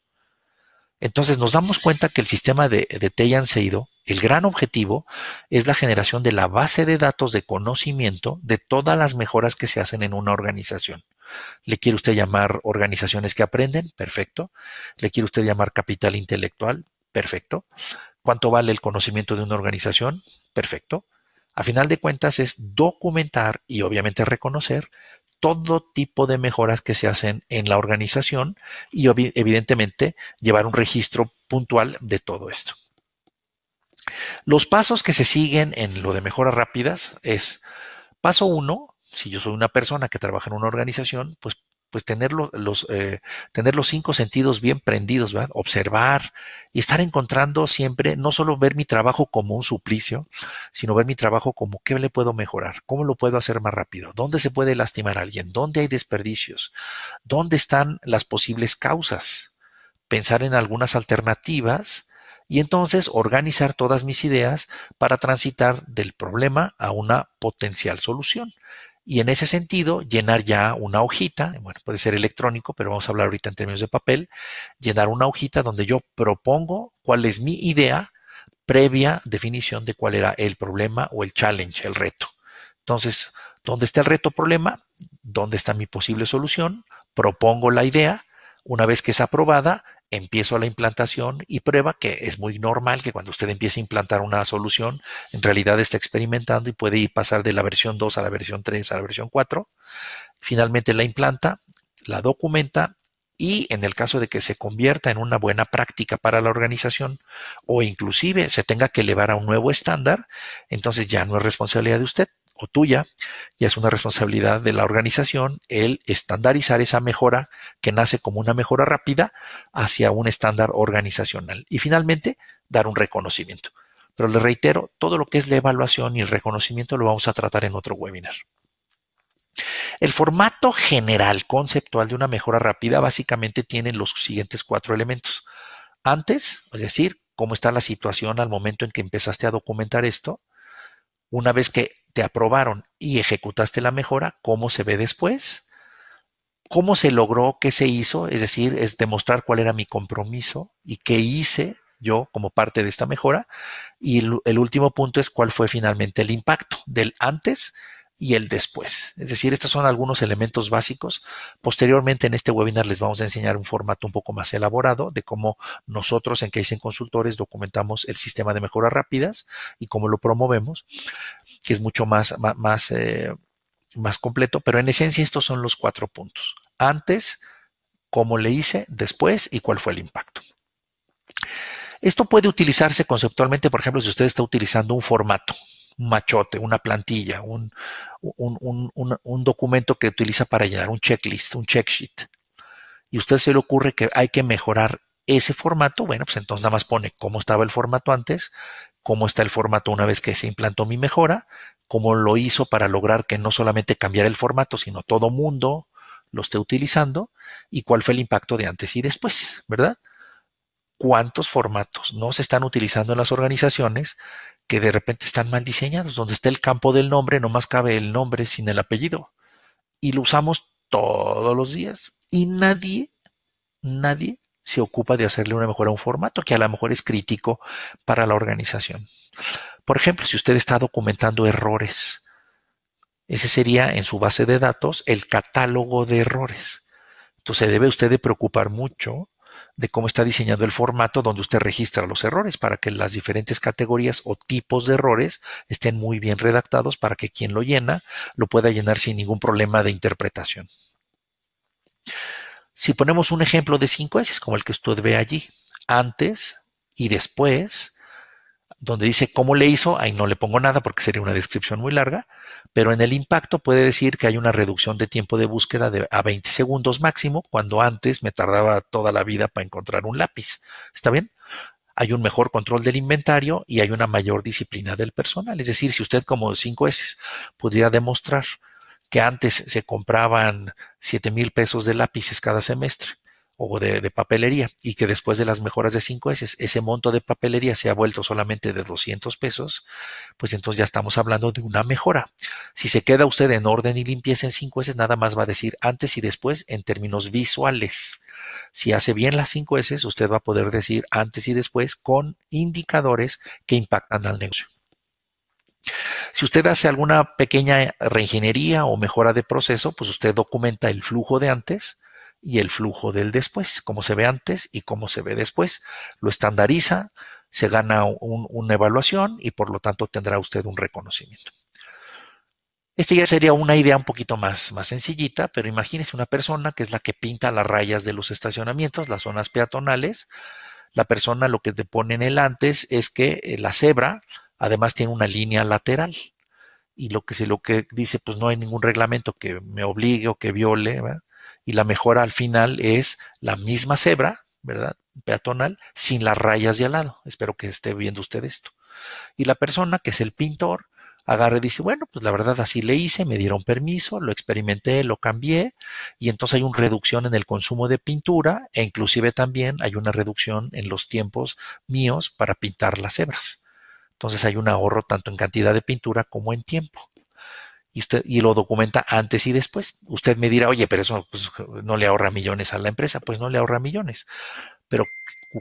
Entonces nos damos cuenta que el sistema de, de Teyan Seido, el gran objetivo es la generación de la base de datos de conocimiento de todas las mejoras que se hacen en una organización. ¿Le quiere usted llamar organizaciones que aprenden? Perfecto. ¿Le quiere usted llamar capital intelectual? Perfecto. ¿Cuánto vale el conocimiento de una organización? Perfecto. A final de cuentas es documentar y obviamente reconocer todo tipo de mejoras que se hacen en la organización y evidentemente llevar un registro puntual de todo esto. Los pasos que se siguen en lo de mejoras rápidas es paso uno, si yo soy una persona que trabaja en una organización, pues pues tener los, eh, tener los cinco sentidos bien prendidos, observar y estar encontrando siempre, no solo ver mi trabajo como un suplicio, sino ver mi trabajo como qué le puedo mejorar, cómo lo puedo hacer más rápido, dónde se puede lastimar a alguien, dónde hay desperdicios, dónde están las posibles causas, pensar en algunas alternativas y entonces organizar todas mis ideas para transitar del problema a una potencial solución y en ese sentido llenar ya una hojita, bueno, puede ser electrónico, pero vamos a hablar ahorita en términos de papel, llenar una hojita donde yo propongo cuál es mi idea previa definición de cuál era el problema o el challenge, el reto. Entonces, ¿dónde está el reto problema? ¿Dónde está mi posible solución? Propongo la idea. Una vez que es aprobada, empiezo la implantación y prueba que es muy normal que cuando usted empiece a implantar una solución, en realidad está experimentando y puede ir pasar de la versión 2 a la versión 3 a la versión 4. Finalmente la implanta, la documenta y en el caso de que se convierta en una buena práctica para la organización o inclusive se tenga que elevar a un nuevo estándar, entonces ya no es responsabilidad de usted, tuya, ya es una responsabilidad de la organización el estandarizar esa mejora que nace como una mejora rápida hacia un estándar organizacional. Y finalmente, dar un reconocimiento. Pero les reitero, todo lo que es la evaluación y el reconocimiento lo vamos a tratar en otro webinar. El formato general conceptual de una mejora rápida básicamente tiene los siguientes cuatro elementos. Antes, es decir, cómo está la situación al momento en que empezaste a documentar esto. Una vez que te aprobaron y ejecutaste la mejora, ¿cómo se ve después? ¿Cómo se logró? ¿Qué se hizo? Es decir, es demostrar cuál era mi compromiso y qué hice yo como parte de esta mejora. Y el, el último punto es cuál fue finalmente el impacto del antes y el después. Es decir, estos son algunos elementos básicos. Posteriormente en este webinar les vamos a enseñar un formato un poco más elaborado de cómo nosotros en dicen Consultores documentamos el sistema de mejoras rápidas y cómo lo promovemos, que es mucho más, más, más, eh, más completo. Pero en esencia estos son los cuatro puntos. Antes, cómo le hice, después y cuál fue el impacto. Esto puede utilizarse conceptualmente, por ejemplo, si usted está utilizando un formato, machote, una plantilla, un, documento que utiliza para llenar un checklist, un check sheet. Y usted se le ocurre que hay que mejorar ese formato, bueno, pues entonces nada más pone cómo estaba el formato antes, cómo está el formato una vez que se implantó mi mejora, cómo lo hizo para lograr que no solamente cambiara el formato, sino todo mundo lo esté utilizando y cuál fue el impacto de antes y después, ¿verdad? ¿Cuántos formatos no se están utilizando en las organizaciones que de repente están mal diseñados, donde está el campo del nombre, no más cabe el nombre sin el apellido. Y lo usamos todos los días. Y nadie, nadie se ocupa de hacerle una mejora a un formato que a lo mejor es crítico para la organización. Por ejemplo, si usted está documentando errores, ese sería en su base de datos el catálogo de errores. Entonces debe usted de preocupar mucho de cómo está diseñado el formato donde usted registra los errores para que las diferentes categorías o tipos de errores estén muy bien redactados para que quien lo llena lo pueda llenar sin ningún problema de interpretación. Si ponemos un ejemplo de 5S, como el que usted ve allí, antes y después, donde dice cómo le hizo, ahí no le pongo nada porque sería una descripción muy larga, pero en el impacto puede decir que hay una reducción de tiempo de búsqueda de, a 20 segundos máximo, cuando antes me tardaba toda la vida para encontrar un lápiz. ¿Está bien? Hay un mejor control del inventario y hay una mayor disciplina del personal. Es decir, si usted como 5S pudiera demostrar que antes se compraban 7 mil pesos de lápices cada semestre o de, papelería y que después de las mejoras de 5S ese monto de papelería se ha vuelto solamente de 200 pesos, pues entonces ya estamos hablando de una mejora. Si se queda usted en orden y limpieza en 5S, nada más va a decir antes y después en términos visuales. Si hace bien las 5S, usted va a poder decir antes y después con indicadores que impactan al negocio. Si usted hace alguna pequeña reingeniería o mejora de proceso, pues usted documenta el flujo de antes, y el flujo del después, cómo se ve antes y cómo se ve después. Lo estandariza, se gana una evaluación y por lo tanto tendrá usted un reconocimiento. Esta ya sería una idea un poquito más, más sencillita, pero imagínese una persona que es la que pinta las rayas de los estacionamientos, las zonas peatonales. La persona lo que te pone en el antes es que eh, la cebra además tiene una línea lateral y lo que lo que dice, pues no hay ningún reglamento que me obligue o que viole, y la mejora al final es la misma cebra, ¿verdad? Peatonal, sin las rayas de al lado. Espero que esté viendo usted esto. Y la persona, que es el pintor, agarre y dice, bueno, pues la verdad así le hice, me dieron permiso, lo experimenté, lo cambié, y entonces hay una reducción en el consumo de pintura e inclusive también hay una reducción en los tiempos míos para pintar las cebras. Entonces hay un ahorro tanto en cantidad de pintura como en tiempo y usted y lo documenta antes y después. Usted me dirá, oye, pero eso pues, no le ahorra millones a la empresa, pues no le ahorra millones. Pero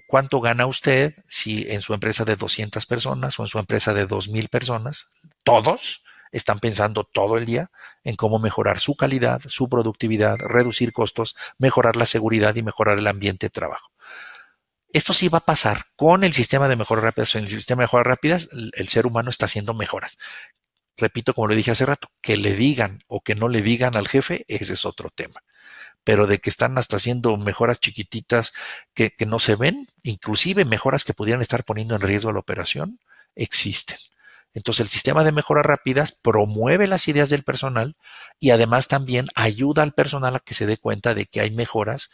¿cuánto gana usted si en su empresa de 200 personas o en su empresa de 2.000 personas, todos están pensando todo el día en cómo mejorar su calidad, su productividad, reducir costos, mejorar la seguridad y mejorar el ambiente de trabajo? Esto sí va a pasar con el sistema de mejoras rápidas. En el sistema de mejoras rápidas, el ser humano está haciendo mejoras repito, como le dije hace rato, que le digan o que no le digan al jefe, ese es otro tema. Pero de que están hasta haciendo mejoras chiquititas que, no se ven, inclusive mejoras que pudieran estar poniendo en riesgo a la operación, existen. Entonces el sistema de mejoras rápidas promueve las ideas del personal y además también ayuda al personal a que se dé cuenta de que hay mejoras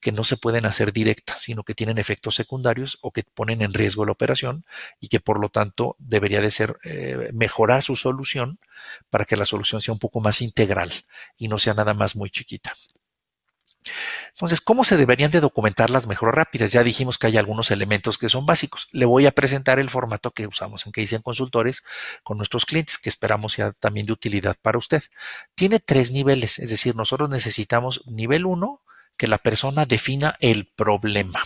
que no se pueden hacer directas, sino que tienen efectos secundarios o que ponen en riesgo la operación y que por lo tanto debería de ser eh, mejorar su solución para que la solución sea un poco más integral y no sea nada más muy chiquita. Entonces, ¿cómo se deberían de documentar las mejoras rápidas? Ya dijimos que hay algunos elementos que son básicos. Le voy a presentar el formato que usamos en que dicen Consultores con nuestros clientes, que esperamos sea también de utilidad para usted. Tiene tres niveles, es decir, nosotros necesitamos nivel uno, que la persona defina el problema.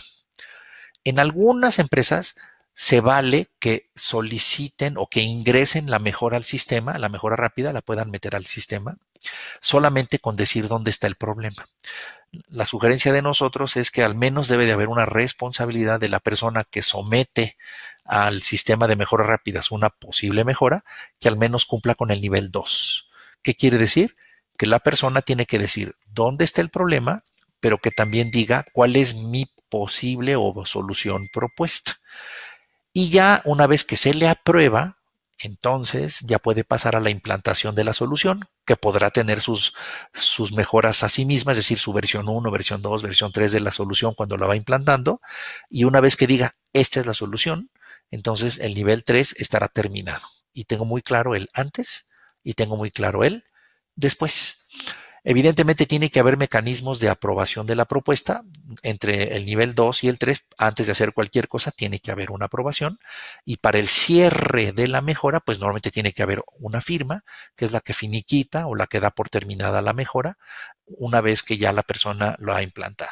En algunas empresas se vale que soliciten o que ingresen la mejora al sistema, la mejora rápida, la puedan meter al sistema, solamente con decir dónde está el problema la sugerencia de nosotros es que al menos debe de haber una responsabilidad de la persona que somete al sistema de mejoras rápidas una posible mejora, que al menos cumpla con el nivel 2. ¿Qué quiere decir? Que la persona tiene que decir dónde está el problema, pero que también diga cuál es mi posible o solución propuesta. Y ya una vez que se le aprueba, entonces ya puede pasar a la implantación de la solución, que podrá tener sus, sus mejoras a sí misma, es decir, su versión 1, versión 2, versión 3 de la solución cuando la va implantando. Y una vez que diga, esta es la solución, entonces el nivel 3 estará terminado. Y tengo muy claro el antes y tengo muy claro el después. Evidentemente tiene que haber mecanismos de aprobación de la propuesta entre el nivel 2 y el 3. Antes de hacer cualquier cosa tiene que haber una aprobación y para el cierre de la mejora, pues normalmente tiene que haber una firma, que es la que finiquita o la que da por terminada la mejora una vez que ya la persona lo ha implantado.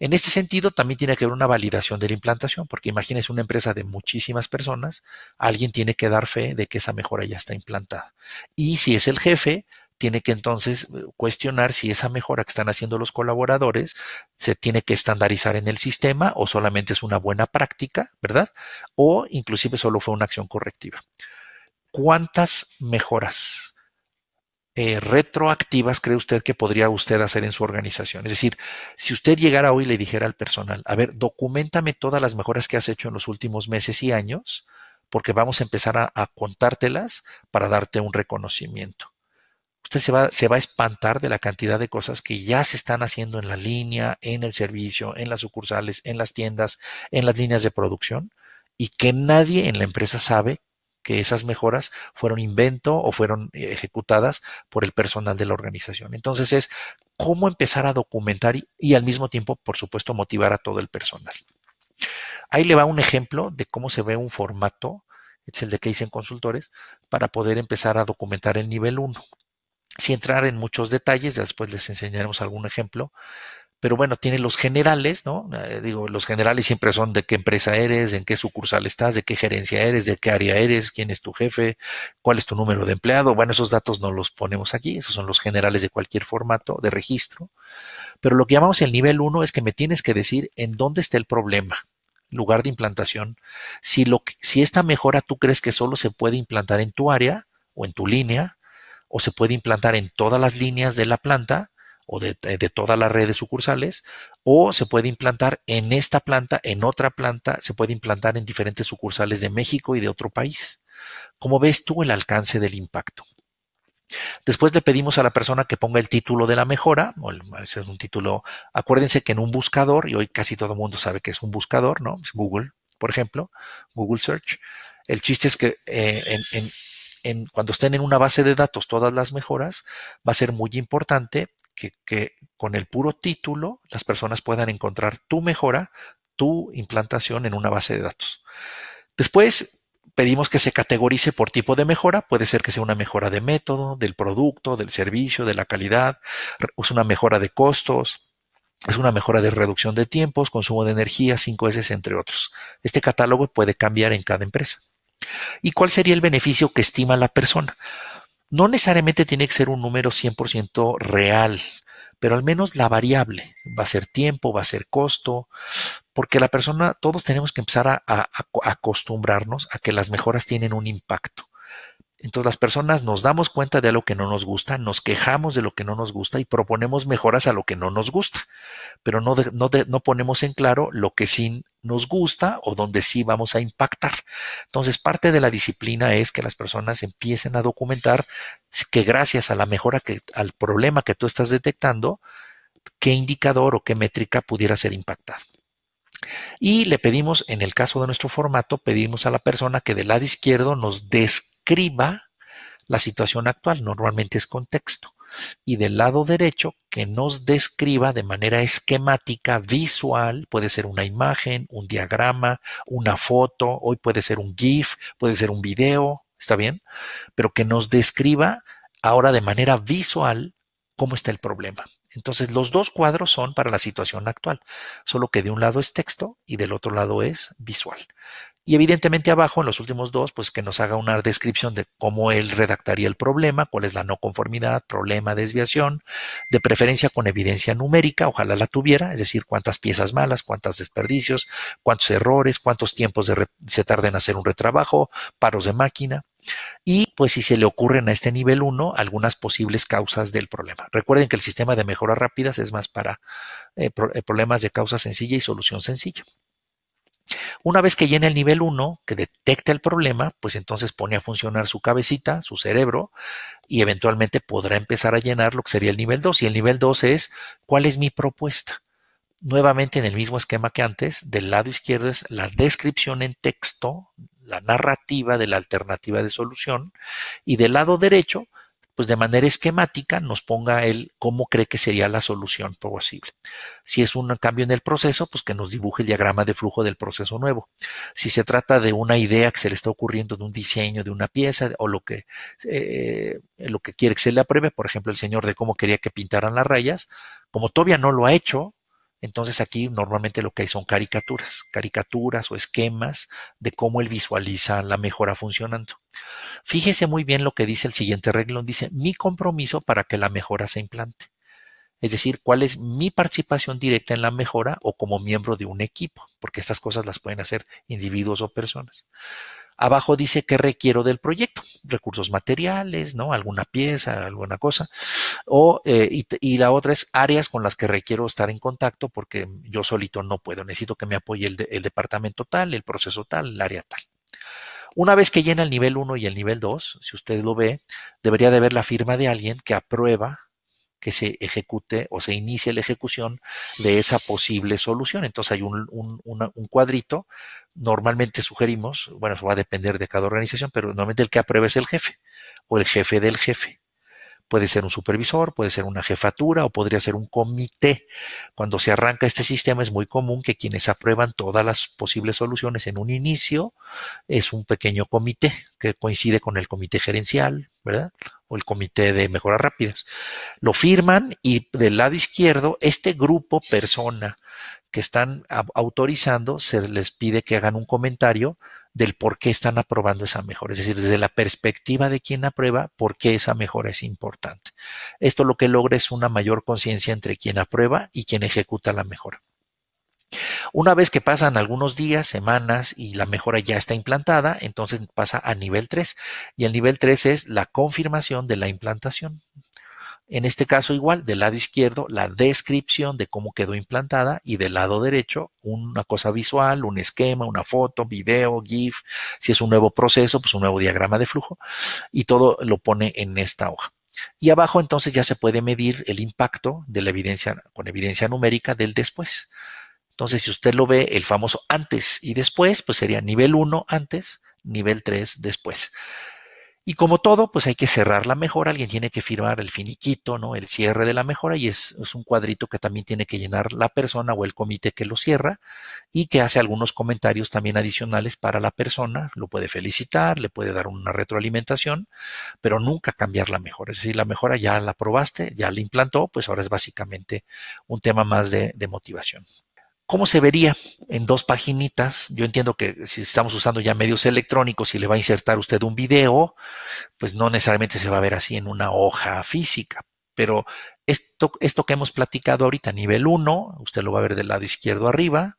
En este sentido, también tiene que haber una validación de la implantación, porque imagínense una empresa de muchísimas personas, alguien tiene que dar fe de que esa mejora ya está implantada. Y si es el jefe, tiene que entonces eh, cuestionar si esa mejora que están haciendo los colaboradores se tiene que estandarizar en el sistema o solamente es una buena práctica, ¿verdad? O inclusive solo fue una acción correctiva. ¿Cuántas mejoras eh, retroactivas cree usted que podría usted hacer en su organización? Es decir, si usted llegara hoy y le dijera al personal, a ver, documentame todas las mejoras que has hecho en los últimos meses y años, porque vamos a empezar a contártelas para darte un reconocimiento usted se va, se va a espantar de la cantidad de cosas que ya se están haciendo en la línea, en el servicio, en las sucursales, en las tiendas, en las líneas de producción, y que nadie en la empresa sabe que esas mejoras fueron invento o fueron eh, ejecutadas por el personal de la organización. Entonces es cómo empezar a documentar y, al mismo tiempo, por supuesto, motivar a todo el personal. Ahí le va un ejemplo de cómo se ve un formato, es el de que dicen consultores, para poder empezar a documentar el nivel 1. Si entrar en muchos detalles, después les enseñaremos algún ejemplo, pero bueno, tiene los generales, ¿no? Eh, digo, los generales siempre son de qué empresa eres, en qué sucursal estás, de qué gerencia eres, de qué área eres, quién es tu jefe, cuál es tu número de empleado. Bueno, esos datos no los ponemos aquí, esos son los generales de cualquier formato de registro. Pero lo que llamamos el nivel 1 es que me tienes que decir en dónde está el problema, lugar de implantación. Si, lo, si esta mejora tú crees que solo se puede implantar en tu área o en tu línea, o se puede implantar en todas las líneas de la planta o de, eh, todas las redes de sucursales, o se puede implantar en esta planta, en otra planta, se puede implantar en diferentes sucursales de México y de otro país. ¿Cómo ves tú el alcance del impacto? Después le pedimos a la persona que ponga el título de la mejora, o el, es un título, acuérdense que en un buscador, y hoy casi todo el mundo sabe que es un buscador, ¿no? Google, por ejemplo, Google Search. El chiste es que eh, en cuando estén en una base de datos todas las mejoras, va a ser muy importante que, que con el puro título las personas puedan encontrar tu mejora, tu implantación en una base de datos. Después, pedimos que se categorice por tipo de mejora. Puede ser que sea una mejora de método, del producto, del servicio, de la calidad, es una mejora de costos, es una mejora de reducción de tiempos, consumo de energía, 5S, entre otros. Este catálogo puede cambiar en cada empresa. ¿Y cuál sería el beneficio que estima la persona? No necesariamente tiene que ser un número 100% real, pero al menos la variable va a ser tiempo, va a ser costo, porque la persona, todos tenemos que empezar a, acostumbrarnos a que las mejoras tienen un impacto. Entonces las personas nos damos cuenta de lo que no nos gusta, nos quejamos de lo que no nos gusta y proponemos mejoras a lo que no nos gusta, pero no, no, ponemos en claro lo que sí nos gusta o donde sí vamos a impactar. Entonces parte de la disciplina es que las personas empiecen a documentar que gracias a la mejora, que, al problema que tú estás detectando, qué indicador o qué métrica pudiera ser impactada. Y le pedimos, en el caso de nuestro formato, pedimos a la persona que del lado izquierdo nos des describa la situación actual, normalmente es contexto. Y del lado derecho, que nos describa de manera esquemática, visual, puede ser una imagen, un diagrama, una foto, hoy puede ser un GIF, puede ser un video, ¿está bien? Pero que nos describa ahora de manera visual cómo está el problema. Entonces, los dos cuadros son para la situación actual, solo que de un lado es texto y del otro lado es visual. Y evidentemente abajo, en los últimos dos, pues que nos haga una descripción de cómo él redactaría el problema, cuál es la no conformidad, problema, desviación, de preferencia con evidencia numérica, ojalá la tuviera, es decir, cuántas piezas malas, cuántos desperdicios, cuántos errores, cuántos tiempos se tarden en hacer un retrabajo, paros de máquina. Y pues si se le ocurren a este nivel 1 algunas posibles causas del problema. Recuerden que el sistema de mejoras rápidas es más para eh, eh, problemas de causa sencilla y solución sencilla. Una vez que llena el nivel 1, que detecta el problema, pues entonces pone a funcionar su cabecita, su cerebro, y eventualmente podrá empezar a llenar lo que sería el nivel 2. Y el nivel 2 es, ¿cuál es mi propuesta? Nuevamente en el mismo esquema que antes, del lado izquierdo es la descripción en texto, la narrativa de la alternativa de solución, y del lado derecho pues de manera esquemática nos ponga él cómo cree que sería la solución posible. Si es un cambio en el proceso, pues que nos dibuje el diagrama de flujo del proceso nuevo. Si se trata de una idea que se le está ocurriendo, de un diseño, de una pieza o lo que, eh, lo que quiere que se le apruebe, por ejemplo, el señor de cómo quería que pintaran las rayas, como todavía no lo ha hecho, entonces aquí normalmente lo que hay son caricaturas, caricaturas o esquemas de cómo él visualiza la mejora funcionando. Fíjese muy bien lo que dice el siguiente reglón. dice mi compromiso para que la mejora se implante. Es decir, cuál es mi participación directa en la mejora o como miembro de un equipo, porque estas cosas las pueden hacer individuos o personas. Abajo dice qué requiero del proyecto, recursos materiales, ¿no? Alguna pieza, alguna cosa. O, eh, y, la otra es áreas con las que requiero estar en contacto porque yo solito no puedo. Necesito que me apoye el, el departamento tal, el proceso tal, el área tal. Una vez que llena el nivel 1 y el nivel 2, si usted lo ve, debería de ver la firma de alguien que aprueba que se ejecute o se inicie la ejecución de esa posible solución. Entonces hay un, cuadrito, normalmente sugerimos, bueno, eso va a depender de cada organización, pero normalmente el que aprueba es el jefe o el jefe del jefe puede ser un supervisor, puede ser una jefatura o podría ser un comité. Cuando se arranca este sistema es muy común que quienes aprueban todas las posibles soluciones en un inicio es un pequeño comité que coincide con el comité gerencial, ¿verdad? el Comité de Mejoras Rápidas. Lo firman y del lado izquierdo, este grupo persona que están autorizando, se les pide que hagan un comentario del por qué están aprobando esa mejora. Es decir, desde la perspectiva de quien aprueba, por qué esa mejora es importante. Esto lo que logra es una mayor conciencia entre quien aprueba y quien ejecuta la mejora. Una vez que pasan algunos días, semanas y la mejora ya está implantada, entonces pasa a nivel 3 y el nivel 3 es la confirmación de la implantación. En este caso igual, del lado izquierdo, la descripción de cómo quedó implantada y del lado derecho, una cosa visual, un esquema, una foto, video, GIF, si es un nuevo proceso, pues un nuevo diagrama de flujo y todo lo pone en esta hoja. Y abajo entonces ya se puede medir el impacto de la evidencia con evidencia numérica del después. Entonces, si usted lo ve, el famoso antes y después, pues sería nivel 1 antes, nivel 3 después. Y como todo, pues hay que cerrar la mejora, alguien tiene que firmar el finiquito, ¿no? El cierre de la mejora y es, un cuadrito que también tiene que llenar la persona o el comité que lo cierra y que hace algunos comentarios también adicionales para la persona, lo puede felicitar, le puede dar una retroalimentación, pero nunca cambiar la mejora. Es decir, la mejora ya la probaste, ya la implantó, pues ahora es básicamente un tema más de motivación. ¿Cómo se vería en dos paginitas? Yo entiendo que si estamos usando ya medios electrónicos y le va a insertar usted un video, pues no necesariamente se va a ver así en una hoja física. Pero esto, esto que hemos platicado ahorita, nivel 1, usted lo va a ver del lado izquierdo arriba.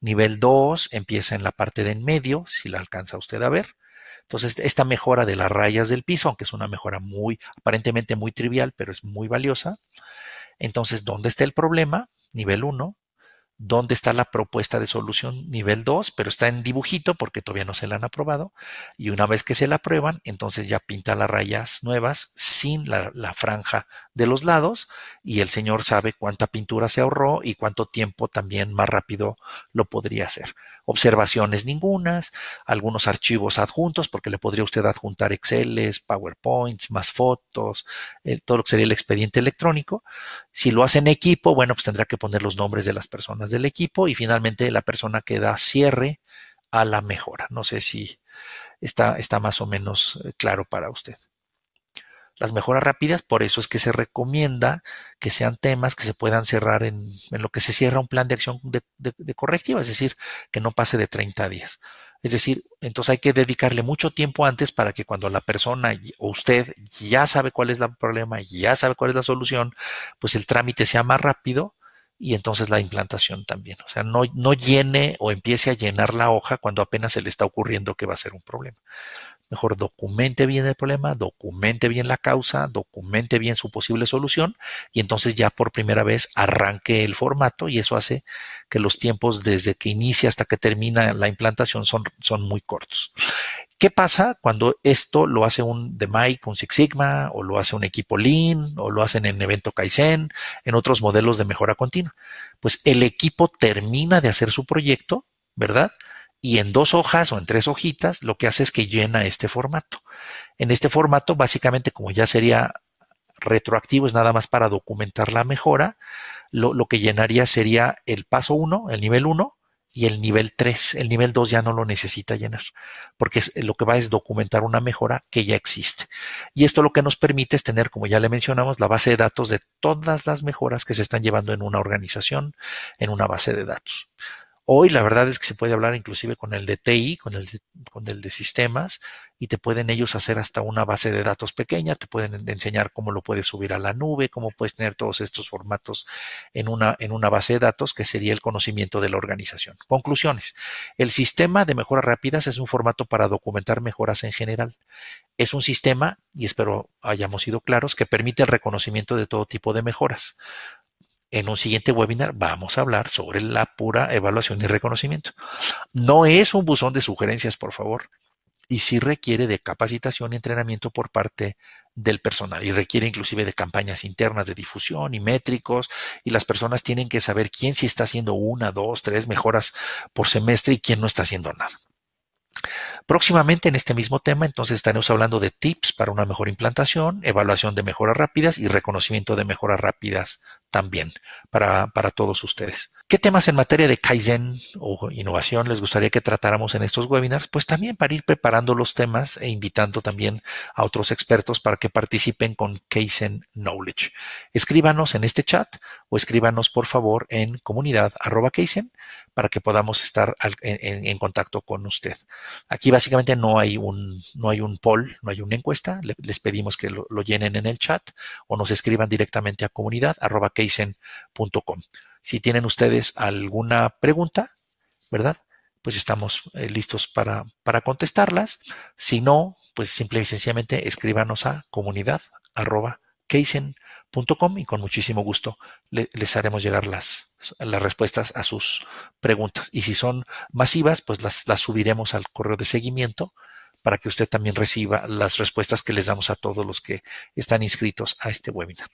Nivel 2 empieza en la parte de en medio, si la alcanza usted a ver. Entonces, esta mejora de las rayas del piso, aunque es una mejora muy, aparentemente muy trivial, pero es muy valiosa. Entonces, ¿dónde está el problema? Nivel 1 dónde está la propuesta de solución nivel 2, pero está en dibujito porque todavía no se la han aprobado. Y una vez que se la aprueban, entonces ya pinta las rayas nuevas sin la, franja de los lados y el señor sabe cuánta pintura se ahorró y cuánto tiempo también más rápido lo podría hacer. Observaciones ningunas, algunos archivos adjuntos porque le podría usted adjuntar Excel, PowerPoints, más fotos, eh, todo lo que sería el expediente electrónico. Si lo hace en equipo, bueno, pues tendrá que poner los nombres de las personas del equipo y finalmente la persona que da cierre a la mejora. No sé si está, está más o menos eh, claro para usted. Las mejoras rápidas, por eso es que se recomienda que sean temas que se puedan cerrar en, lo que se cierra un plan de acción de, correctiva, es decir, que no pase de 30 días. Es decir, entonces hay que dedicarle mucho tiempo antes para que cuando la persona o usted ya sabe cuál es el problema, ya sabe cuál es la solución, pues el trámite sea más rápido y entonces la implantación también. O sea, no, no llene o empiece a llenar la hoja cuando apenas se le está ocurriendo que va a ser un problema. Mejor documente bien el problema, documente bien la causa, documente bien su posible solución y entonces ya por primera vez arranque el formato y eso hace que los tiempos desde que inicia hasta que termina la implantación son, son muy cortos. ¿Qué pasa cuando esto lo hace un Mike, un Six Sigma o lo hace un equipo Lean o lo hacen en evento Kaizen, en otros modelos de mejora continua? Pues el equipo termina de hacer su proyecto, ¿verdad? Y en dos hojas o en tres hojitas lo que hace es que llena este formato. En este formato, básicamente, como ya sería retroactivo, es nada más para documentar la mejora, lo, lo que llenaría sería el paso 1, el nivel 1, y el nivel 3, el nivel 2 ya no lo necesita llenar, porque lo que va es documentar una mejora que ya existe. Y esto lo que nos permite es tener, como ya le mencionamos, la base de datos de todas las mejoras que se están llevando en una organización, en una base de datos. Hoy la verdad es que se puede hablar inclusive con el de TI, con con el de sistemas, y te pueden ellos hacer hasta una base de datos pequeña, te pueden enseñar cómo lo puedes subir a la nube, cómo puedes tener todos estos formatos en una, en una base de datos que sería el conocimiento de la organización. Conclusiones. El sistema de mejoras rápidas es un formato para documentar mejoras en general. Es un sistema, y espero hayamos sido claros, que permite el reconocimiento de todo tipo de mejoras. En un siguiente webinar vamos a hablar sobre la pura evaluación y reconocimiento. No es un buzón de sugerencias, por favor y sí requiere de capacitación y entrenamiento por parte del personal y requiere inclusive de campañas internas de difusión y métricos y las personas tienen que saber quién sí está haciendo una, dos, tres mejoras por semestre y quién no está haciendo nada. Próximamente en este mismo tema, entonces estaremos hablando de tips para una mejor implantación, evaluación de mejoras rápidas y reconocimiento de mejoras rápidas también para, todos ustedes. ¿Qué temas en materia de Kaizen o innovación les gustaría que tratáramos en estos webinars? Pues también para ir preparando los temas e invitando también a otros expertos para que participen con Kaizen Knowledge. Escríbanos en este chat o escríbanos por favor en comunidad arroba Kaizen para que podamos estar en, contacto con usted. Aquí básicamente no hay un, no hay un poll, no hay una encuesta. les pedimos que lo, llenen en el chat o nos escriban directamente a comunidad arroba keisen.com. Si tienen ustedes alguna pregunta, ¿verdad? Pues estamos listos para, contestarlas. Si no, pues simple y sencillamente escríbanos a comunidad y con muchísimo gusto les haremos llegar las, las respuestas a sus preguntas. Y si son masivas, pues las, las subiremos al correo de seguimiento para que usted también reciba las respuestas que les damos a todos los que están inscritos a este webinar.